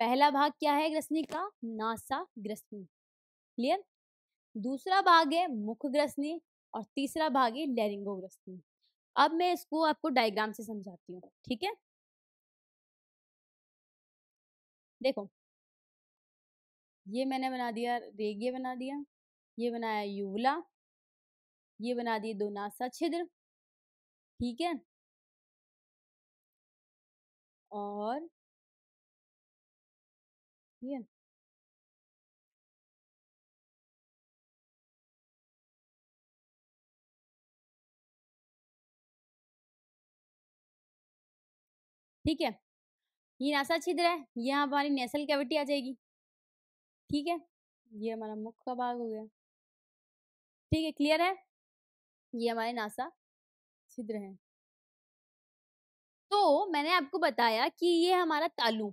पहला भाग क्या है ग्रसनी का नासा ग्रसनी क्लियर दूसरा भाग है मुख ग्रसनी और तीसरा भाग है लैरिंगो ग्रसनी अब मैं इसको आपको डायग्राम से समझाती हूँ ठीक है देखो ये मैंने बना दिया रेगे बना दिया ये बनाया युवला ये बना दिए दो नासा छिद्र ठीक है और ठीक है ठीक है ये नासा छिद्र है यहाँ हमारी नेसल कैविटी आ जाएगी ठीक है ये हमारा मुख का भाग हो गया ठीक है क्लियर है ये हमारे नासा छिद्र है तो मैंने आपको बताया कि ये हमारा तालू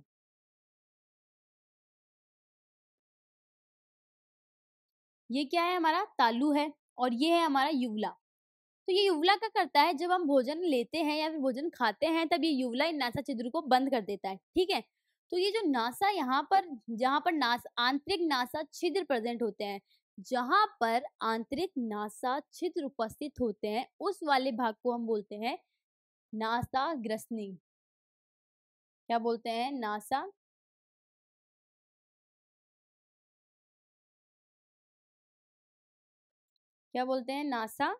ये क्या है हमारा तालू है और ये है हमारा युवला तो ये युवला क्या करता है जब हम भोजन लेते हैं या फिर भोजन खाते हैं तब ये युवला इन नासा छिद्र को बंद कर देता है ठीक है तो ये जो नासा यहाँ पर जहाँ पर नास आंतरिक नासा छिद्र प्रेजेंट होते हैं जहाँ पर आंतरिक नासा छिद्र उपस्थित होते हैं उस वाले भाग को हम बोलते हैं नासा ग्रसनी क्या बोलते हैं नासा क्या बोलते हैं नासा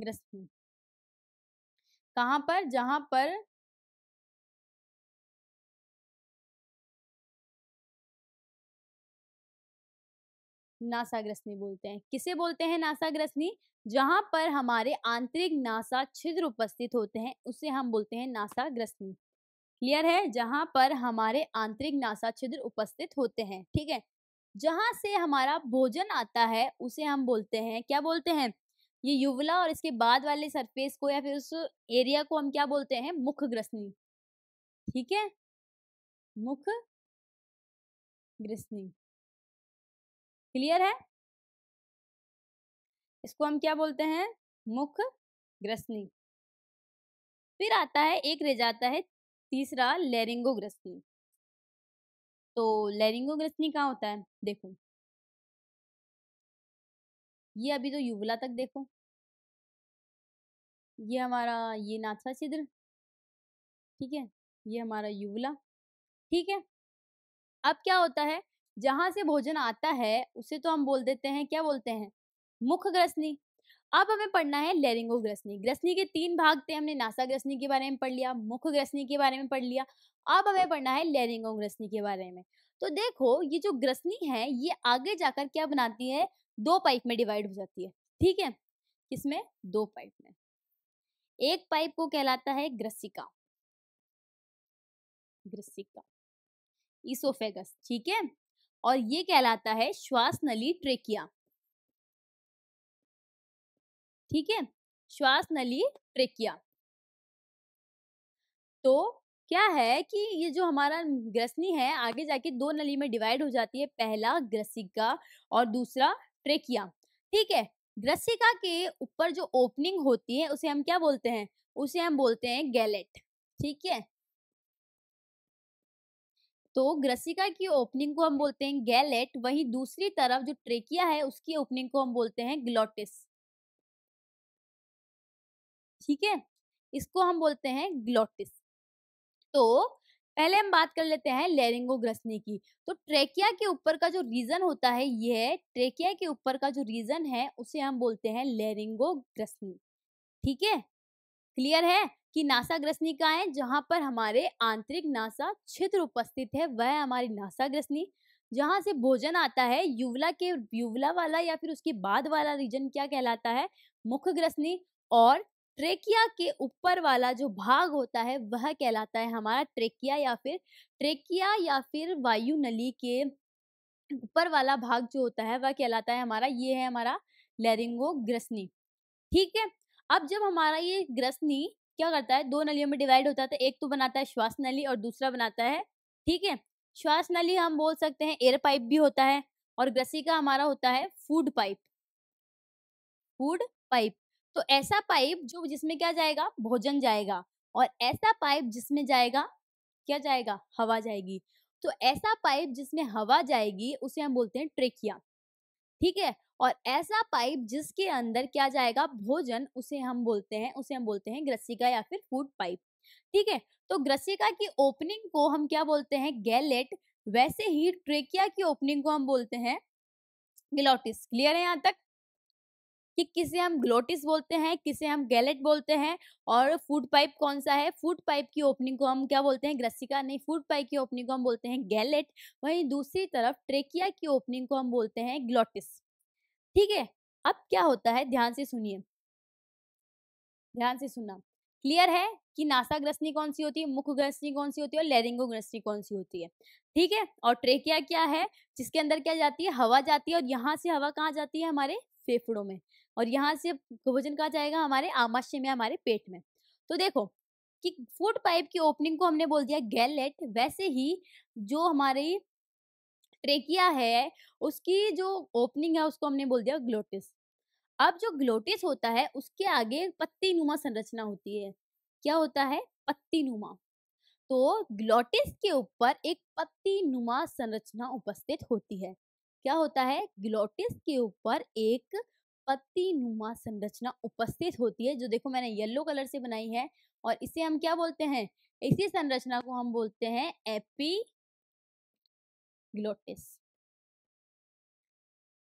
ग्रसनी कहां पर जहां पर नासाग्रसनी बोलते हैं किसे बोलते हैं नासाग्रसनी जहाँ पर हमारे आंतरिक नासा छिद्र उपस्थित होते हैं उसे हम बोलते हैं नासा ग्रसनी क्लियर है जहाँ पर हमारे आंतरिक नासा छिद्र उपस्थित होते हैं ठीक है जहाँ से हमारा भोजन आता है उसे हम बोलते हैं क्या बोलते हैं ये युवला और इसके बाद वाले सरफेस को या फिर उस एरिया को हम क्या बोलते हैं मुख ग्रसनी ठीक है मुख ग्रसनी क्लियर है इसको हम क्या बोलते हैं मुख ग्रसनी फिर आता है एक रह जाता है तीसरा लेरिंगो ग्रसनी तो लेरिंगो ग्रसनी कहाँ होता है देखो ये अभी तो युवला तक देखो ये हमारा ये नाथा छिद्र ठीक है ये हमारा युवला ठीक है अब क्या होता है जहां से भोजन आता है उसे तो हम बोल देते हैं क्या बोलते हैं मुख ग्रसनी अब हमें पढ़ना है लेरिंगो ग्रसनी ग्रसनी के तीन भाग थे हमने नासा ग्रसनी के बारे में पढ़ लिया मुख ग्रसनी के बारे में पढ़ लिया अब हमें पढ़ना है लेरिंगो ग्रसनी के बारे में तो देखो ये जो ग्रसनी है ये आगे जाकर क्या बनाती है दो पाइप में डिवाइड हो जाती है ठीक है किसमें दो पाइप में एक पाइप को कहलाता है ग्रसिका ग्रसिका इसोफेगस ठीक है और ये कहलाता है श्वास नली ट्रेकिया ठीक है श्वास नली ट्रेकिया तो क्या है कि ये जो हमारा ग्रसनी है आगे जाके दो नली में डिवाइड हो जाती है पहला ग्रसिका और दूसरा ट्रेकिया ठीक है ग्रसिका के ऊपर जो ओपनिंग होती है उसे हम क्या बोलते हैं उसे हम बोलते हैं गैलेट ठीक है तो ग्रसिका की ओपनिंग को हम बोलते हैं गैलेट वहीं दूसरी तरफ जो ट्रेकिया है उसकी ओपनिंग को हम बोलते हैं ग्लोटिस ठीक है इसको हम बोलते हैं ग्लोटिस तो पहले हम बात कर लेते हैं लेरिंगोग्रसनी की तो ट्रेकिया के ऊपर का जो रीजन होता है यह ट्रेकिया के ऊपर का जो रीजन है उसे हम बोलते हैं ग्रसनी ठीक है क्लियर है कि नासा ग्रसनी का है जहां पर हमारे आंतरिक नासा क्षेत्र उपस्थित है वह हमारी नासा ग्रसनी जहां से भोजन आता है युवला के युवला वाला या फिर उसके बाद वाला रीजन क्या कहलाता है मुख ग्रसनी और ट्रेकिया के ऊपर वाला जो भाग होता है वह कहलाता है हमारा ट्रेकिया या फिर ट्रेकिया या फिर वायु नली के ऊपर वाला भाग जो होता है वह कहलाता है हमारा ये है हमारा लेरिंगो ग्रसनी ठीक है अब जब हमारा ये ग्रसनी क्या करता है दो नलियों में डिवाइड होता है तो एक तो बनाता है श्वास नली और दूसरा बनाता है ठीक है श्वास नली हम बोल सकते हैं एयर पाइप भी होता है और ग्रसी का हमारा होता है फूड पाइप फूड पाइप तो ऐसा पाइप जो जिसमें क्या जाएगा भोजन जाएगा और ऐसा पाइप जिसमें जाएगा क्या जाएगा हवा जाएगी तो ऐसा पाइप जिसमें हवा जाएगी उसे हम बोलते हैं ट्रेकिया ठीक है और ऐसा पाइप जिसके अंदर क्या जाएगा भोजन उसे हम बोलते हैं उसे हम बोलते हैं ग्रसिका या फिर फूड पाइप ठीक है तो ग्रसिका की ओपनिंग को हम क्या बोलते हैं गैलेट वैसे ही ट्रेकिया की ओपनिंग को हम बोलते हैं गिलोटिस क्लियर है यहाँ तक कि किसे हम ग्लोटिस बोलते हैं किसे हम गैलेट बोलते हैं और फूड पाइप कौन सा है फूड पाइप की ओपनिंग को हम क्या बोलते हैं ग्रसिका नहीं फूड पाइप की ओपनिंग को हम बोलते हैं गैलेट वहीं दूसरी तरफ ट्रेकिया की ओपनिंग को हम बोलते हैं ग्लोटिस ठीक है अब क्या होता है ध्यान से सुनिए ध्यान से सुनना क्लियर है कि नासा ग्रसनी कौन सी होती है मुख ग्रसनी कौन सी होती है और लेरिंगो ग्रसनी कौन सी होती है ठीक है और ट्रेकिया क्या है जिसके अंदर क्या जाती है हवा जाती है और यहाँ से हवा कहाँ जाती है हमारे फेफड़ों में और यहाँ से भोजन कहाँ जाएगा हमारे आमाशय में हमारे पेट में तो देखो कि फूड पाइप की ओपनिंग को हमने बोल दिया गैलेट वैसे ही जो हमारी ट्रेकिया है उसकी जो ओपनिंग है उसको हमने बोल दिया ग्लोटिस अब जो ग्लोटिस होता है उसके आगे पत्ती नुमा संरचना होती है क्या होता है पत्ती नुमा तो ग्लोटिस के ऊपर एक पत्ती नुमा संरचना उपस्थित होती है क्या होता है ग्लोटिस के ऊपर एक पत्ती नुमा संरचना उपस्थित होती है जो देखो मैंने येलो कलर से बनाई है और इसे हम क्या बोलते हैं इसी संरचना को हम बोलते हैं एपी ग्लोटिस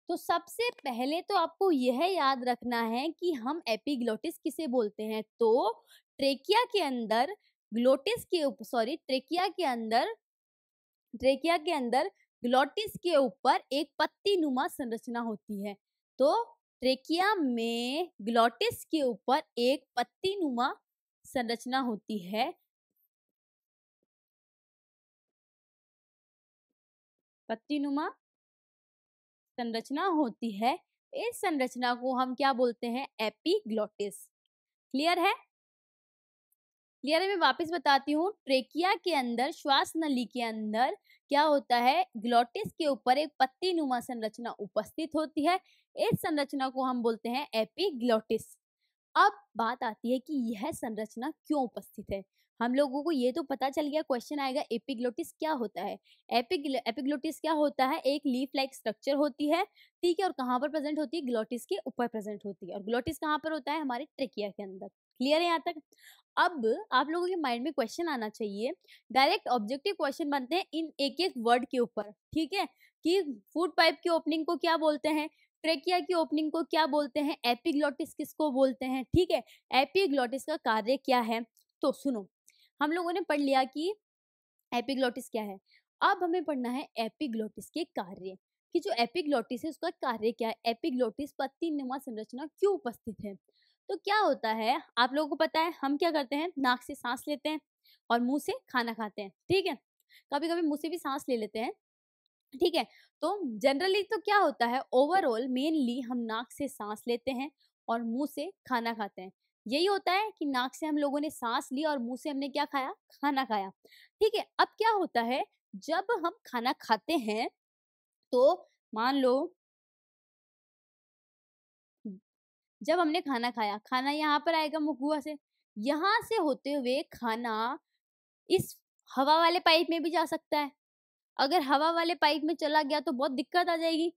तो सबसे पहले तो आपको यह याद रखना है कि हम एपीग्लोटिस किसे बोलते हैं तो ट्रेकिया के अंदर ग्लोटिस के सॉरी ट्रेकिया के अंदर ट्रेकिया के अंदर ग्लोटिस के ऊपर एक पत्ती नुमा संरचना होती है तो ट्रेकिया में ग्लोटिस के ऊपर एक पत्ती नुमा संरचना होती है पत्ती नुमा संरचना होती है इस संरचना को हम क्या बोलते हैं एपीग्लोटिस क्लियर है क्लियर है मैं वापस बताती हूँ ट्रेकिया के अंदर श्वास नली के अंदर क्या होता है ग्लोटिस के ऊपर एक पत्ती नुमा संरचना उपस्थित होती है इस संरचना को हम बोलते हैं एपिग्लोटिस अब बात आती है कि यह संरचना क्यों उपस्थित है हम लोगों को ये तो पता चल गया क्वेश्चन आएगा एपिग्लोटिस क्या होता है एपिग्ल एपिग्लोटिस क्या होता है एक लीफ लाइक स्ट्रक्चर होती है ठीक है और कहाँ पर प्रेजेंट होती है ग्लोटिस के ऊपर प्रेजेंट होती है और ग्लोटिस कहाँ पर होता है हमारे ट्रिकिया के अंदर क्लियर है यहाँ तक अब आप लोगों के माइंड में क्वेश्चन आना चाहिए डायरेक्ट ऑब्जेक्टिव क्वेश्चन बनते हैं इन एक एक वर्ड के ऊपर ठीक है कि फूड पाइप की ओपनिंग को क्या बोलते हैं ट्रेकिया की ओपनिंग को क्या बोलते हैं एपिग्लॉटिस किसको बोलते हैं ठीक है एपिग्लॉटिस का कार्य क्या है तो सुनो हम लोगों ने पढ़ लिया कि एपिग्लॉटिस क्या है अब हमें पढ़ना है एपिग्लॉटिस के कार्य कि जो एपिग्लॉटिस है उसका कार्य क्या है एपिग्लॉटिस पत्ती नुमा संरचना क्यों उपस्थित है तो क्या होता है आप लोगों को पता है हम क्या करते हैं नाक से सांस लेते हैं और मुंह से खाना खाते हैं ठीक है कभी कभी मुंह से भी सांस ले लेते हैं ठीक है तो जनरली तो क्या होता है ओवरऑल मेनली हम नाक से सांस लेते हैं और मुंह से खाना खाते हैं यही होता है कि नाक से हम लोगों ने सांस ली और मुंह से हमने क्या खाया खाना खाया ठीक है अब क्या होता है जब हम खाना खाते हैं तो मान लो जब हमने खाना खाया खाना यहाँ पर आएगा मुखुआ से यहां से होते हुए खाना इस हवा वाले पाइप में भी जा सकता है अगर हवा वाले पाइप में चला गया तो बहुत दिक्कत आ जाएगी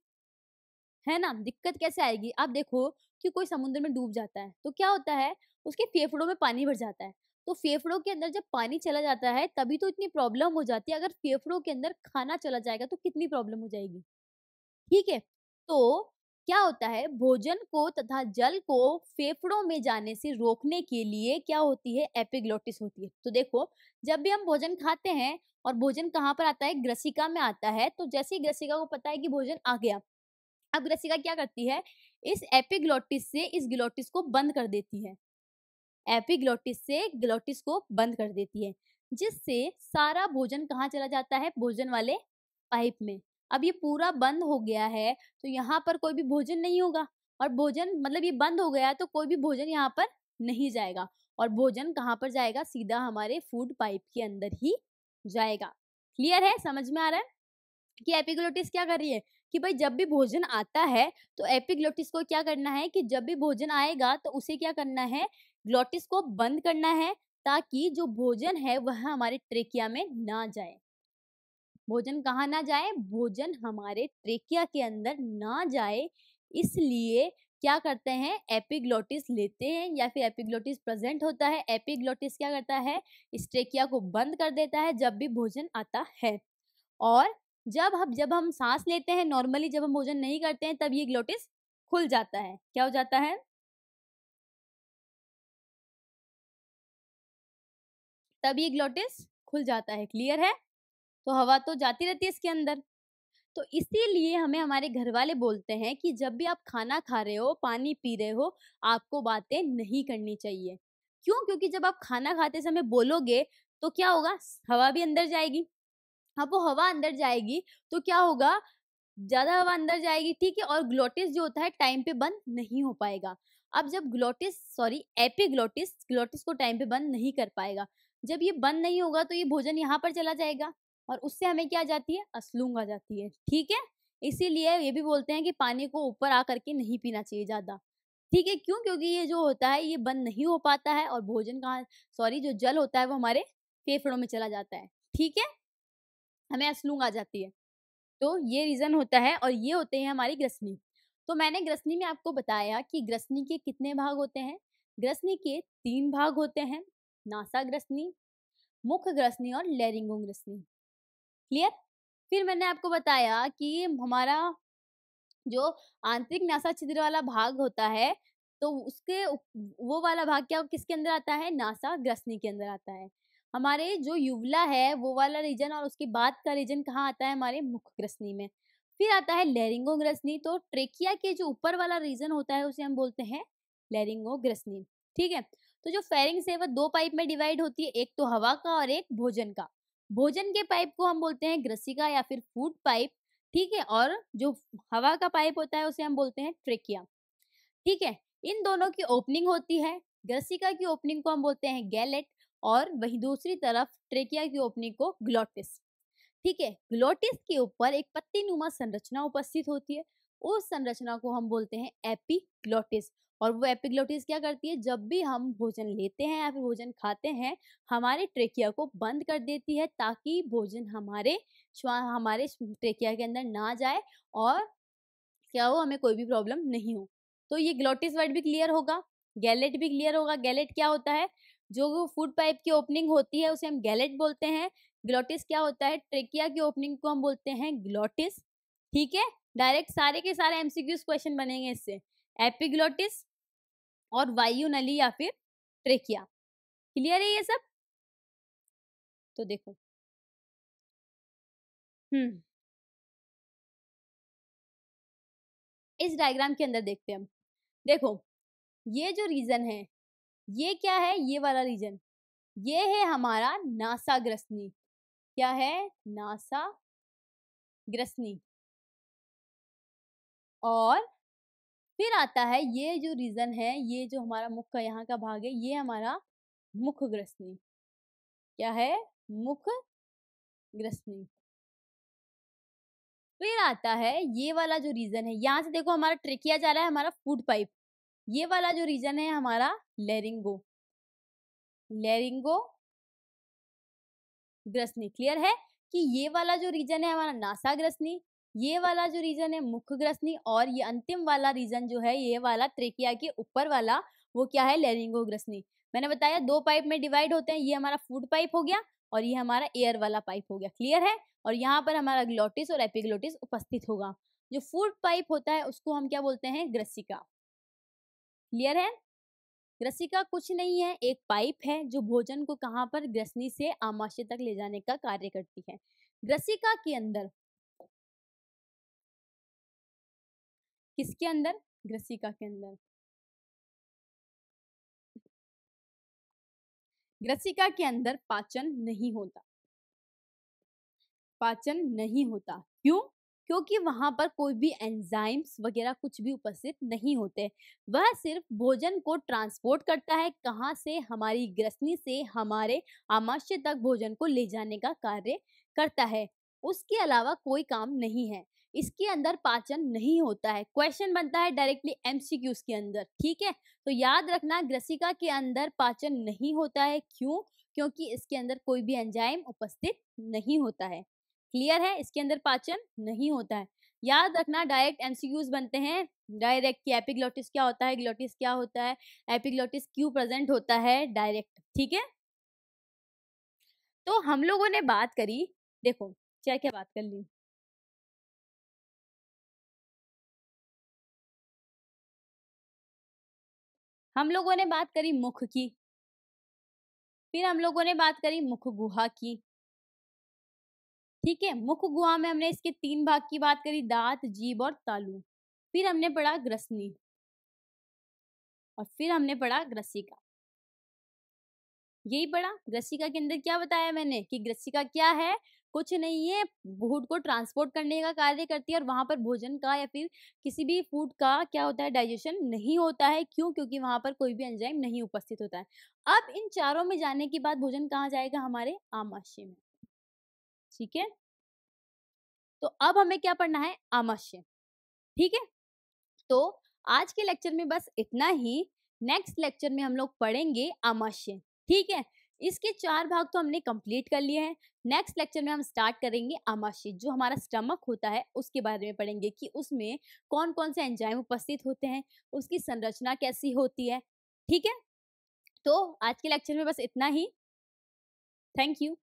है ना दिक्कत कैसे आएगी आप देखो कि कोई समुद्र में डूब जाता है तो क्या होता है उसके फेफड़ों में पानी भर जाता है तो फेफड़ों के अंदर जब पानी चला जाता है तभी तो इतनी प्रॉब्लम हो जाती है अगर फेफड़ों के अंदर खाना चला जाएगा तो कितनी प्रॉब्लम हो जाएगी ठीक है तो क्या होता है भोजन को तथा जल को फेफड़ों में जाने से रोकने के लिए क्या होती है एपिग्लोटिस होती है तो देखो जब भी हम भोजन खाते हैं और भोजन कहाँ पर आता है ग्रसिका में आता है तो जैसे ही ग्रसिका को पता है कि भोजन आ गया अब ग्रसिका क्या करती है इस एपिग्लोटिस से इस गिलोटिस को बंद कर देती है एपिग्लोटिस से गिलोटिस को बंद कर देती है जिससे सारा भोजन कहाँ चला जाता है भोजन वाले पाइप में अब ये पूरा बंद हो गया है तो यहाँ पर कोई भी भोजन नहीं होगा और भोजन मतलब ये बंद हो गया तो कोई भी भोजन यहाँ पर नहीं जाएगा और भोजन कहाँ पर जाएगा सीधा हमारे फूड पाइप के अंदर ही जाएगा क्लियर है समझ में आ रहा है कि एपिग्लोटिस क्या कर रही है कि भाई जब भी भोजन आता है तो एपिग्लोटिस को क्या करना है कि जब भी भोजन आएगा तो उसे क्या करना है ग्लोटिस को बंद करना है ताकि जो भोजन है वह हमारे ट्रेकिया में ना जाए भोजन कहाँ ना जाए भोजन हमारे ट्रेकिया के अंदर ना जाए इसलिए क्या करते हैं एपिग्लोटिस लेते हैं या फिर एपिग्लोटिस प्रेजेंट होता है एपिग्लोटिस क्या करता है स्ट्रेकिया को बंद कर देता है जब भी भोजन आता है और जब हम जब हम सांस लेते हैं नॉर्मली जब हम भोजन नहीं करते हैं तब ये ग्लोटिस खुल जाता है क्या हो जाता है तब ये ग्लोटिस खुल जाता है क्लियर है तो हवा तो जाती रहती है इसके अंदर तो इसीलिए हमें हमारे घर वाले बोलते हैं कि जब भी आप खाना खा रहे हो पानी पी रहे हो आपको बातें नहीं करनी चाहिए क्यों क्योंकि जब आप खाना खाते समय बोलोगे तो क्या होगा हवा भी अंदर जाएगी अब हाँ, वो हवा अंदर जाएगी तो क्या होगा ज़्यादा हवा अंदर जाएगी ठीक है और ग्लोटिस जो होता है टाइम पे बंद नहीं हो पाएगा अब जब ग्लोटिस सॉरी एपिग्लोटिस ग्लोटिस को टाइम पे बंद नहीं कर पाएगा जब ये बंद नहीं होगा तो ये भोजन यहाँ पर चला जाएगा और उससे हमें क्या जाती है असलूंग आ जाती है ठीक है इसीलिए ये भी बोलते हैं कि पानी को ऊपर आ करके नहीं पीना चाहिए ज़्यादा ठीक है क्यों क्योंकि ये जो होता है ये बंद नहीं हो पाता है और भोजन का सॉरी जो जल होता है वो हमारे फेफड़ों में चला जाता है ठीक है हमें असलूंग आ जाती है तो ये रीज़न होता है और ये होते हैं हमारी ग्रसनी तो मैंने ग्रसनी में आपको बताया कि ग्रसनी के कितने भाग होते हैं ग्रसनी के तीन भाग होते हैं नासा ग्रसनी मुख ग्रसनी और लेरिंगो ग्रसनी क्लियर फिर मैंने आपको बताया कि हमारा जो आंतरिक नासा छिद्र वाला भाग होता है तो उसके वो वाला भाग क्या किसके अंदर आता है नासा ग्रसनी के अंदर आता है हमारे जो युवला है वो वाला रीजन और उसके बाद का रीजन कहाँ आता है हमारे मुख ग्रसनी में फिर आता है लेरिंगो ग्रसनी तो ट्रेकिया के जो ऊपर वाला रीजन होता है उसे हम बोलते हैं लहरिंगो ग्रसनी ठीक है तो जो फेरिंग्स है वह दो पाइप में डिवाइड होती है एक तो हवा का और एक भोजन का भोजन के पाइप को हम बोलते हैं ग्रसिका या फिर फूड पाइप ठीक है और जो हवा का पाइप होता है उसे हम बोलते हैं ट्रेकिया ठीक है इन दोनों की ओपनिंग होती है ग्रसिका की ओपनिंग को हम बोलते हैं गैलेट और वही दूसरी तरफ ट्रेकिया की ओपनिंग को ग्लोटिस ठीक है ग्लोटिस के ऊपर एक पत्ती नुमा संरचना उपस्थित होती है उस संरचना को हम बोलते हैं एपिग्लोटिस और वो एपिग्लोटिस क्या करती है जब भी हम भोजन लेते हैं या फिर भोजन खाते हैं हमारे ट्रेकिया को बंद कर देती है ताकि भोजन हमारे हमारे ट्रेकिया के अंदर ना जाए और क्या हो हमें कोई भी प्रॉब्लम नहीं हो तो ये ग्लोटिस वर्ड भी क्लियर होगा गैलेट भी क्लियर होगा गैलेट क्या होता है जो फूड पाइप की ओपनिंग होती है उसे हम गैलेट बोलते हैं ग्लोटिस क्या होता है ट्रेकिया की ओपनिंग को हम बोलते हैं ग्लोटिस ठीक है डायरेक्ट सारे के सारे एमसीक्यूज क्वेश्चन बनेंगे इससे एपिग्लोटिस और वायु नली या फिर ट्रेकिया क्लियर है ये सब तो देखो हम्म इस डायग्राम के अंदर देखते हैं हम देखो ये जो रीजन है ये क्या है ये वाला रीजन ये है हमारा नासा ग्रसनी क्या है नासा ग्रसनी और फिर आता है ये जो रीजन है ये जो हमारा मुख का यहाँ का भाग है ये हमारा मुख ग्रसनी क्या है मुख ग्रसनी फिर आता है ये वाला जो रीजन है यहाँ से देखो हमारा किया जा रहा है हमारा फूड पाइप ये वाला जो रीजन है हमारा लेरिंगो लेरिंगो ग्रसनी क्लियर है कि ये वाला जो रीजन है हमारा नासा ग्रसनी ये वाला जो रीजन है मुख्य ग्रसनी और ये अंतिम वाला रीजन जो है ये वाला त्रिकिया के ऊपर वाला वो क्या है लेरिंगो ग्रसनी मैंने बताया दो पाइप में डिवाइड होते हैं ये हमारा फूड पाइप हो गया और ये हमारा एयर वाला पाइप हो गया क्लियर है और यहाँ पर हमारा ग्लोटिस और एपिग्लोटिस उपस्थित होगा जो फूड पाइप होता है उसको हम क्या बोलते हैं ग्रसिका क्लियर है ग्रसिका कुछ नहीं है एक पाइप है जो भोजन को कहाँ पर ग्रसनी से आमाशय तक ले जाने का कार्य करती है ग्रसिका के अंदर किसके अंदर ग्रसिका के अंदर ग्रसिका के अंदर पाचन नहीं होता पाचन नहीं होता क्यों क्योंकि वहां पर कोई भी एंजाइम्स वगैरह कुछ भी उपस्थित नहीं होते वह सिर्फ भोजन को ट्रांसपोर्ट करता है कहाँ से हमारी ग्रसनी से हमारे आमाशय तक भोजन को ले जाने का कार्य करता है उसके अलावा कोई काम नहीं है इसके अंदर पाचन नहीं होता है क्वेश्चन बनता है डायरेक्टली एमसीक्यूज के अंदर ठीक है तो याद रखना ग्रसिका के अंदर पाचन नहीं होता है क्यों क्योंकि इसके अंदर कोई भी एंजाइम उपस्थित नहीं होता है क्लियर है इसके अंदर पाचन नहीं होता है याद रखना डायरेक्ट एमसीक्यूज बनते हैं डायरेक्ट की एपिग्लोटिस क्या होता है ग्लोटिस क्या होता है एपिग्लोटिस क्यू प्रेजेंट होता है डायरेक्ट ठीक है तो हम लोगों ने बात करी देखो क्या क्या बात कर ली हम लोगों ने बात करी मुख की फिर हम लोगों ने बात करी मुख गुहा की ठीक है मुख गुहा में हमने इसके तीन भाग की बात करी दांत जीभ और तालू फिर हमने पढ़ा ग्रसनी और फिर हमने पढ़ा ग्रसिका यही पढ़ा ग्रसिका के अंदर क्या बताया मैंने कि ग्रसिका क्या है कुछ नहीं है फूड को ट्रांसपोर्ट करने का कार्य करती है और वहाँ पर भोजन का या फिर किसी भी फूड का क्या होता है डाइजेशन नहीं होता है क्यों क्योंकि वहाँ पर कोई भी एंजाइम नहीं उपस्थित होता है अब इन चारों में जाने के बाद भोजन कहाँ जाएगा हमारे आमाशय में ठीक है तो अब हमें क्या पढ़ना है आमाशय ठीक है तो आज के लेक्चर में बस इतना ही नेक्स्ट लेक्चर में हम लोग पढ़ेंगे आमाशय ठीक है इसके चार भाग तो हमने कंप्लीट कर लिए हैं नेक्स्ट लेक्चर में हम स्टार्ट करेंगे आमाशय जो हमारा स्टमक होता है उसके बारे में पढ़ेंगे कि उसमें कौन कौन से एंजाइम उपस्थित होते हैं उसकी संरचना कैसी होती है ठीक है तो आज के लेक्चर में बस इतना ही थैंक यू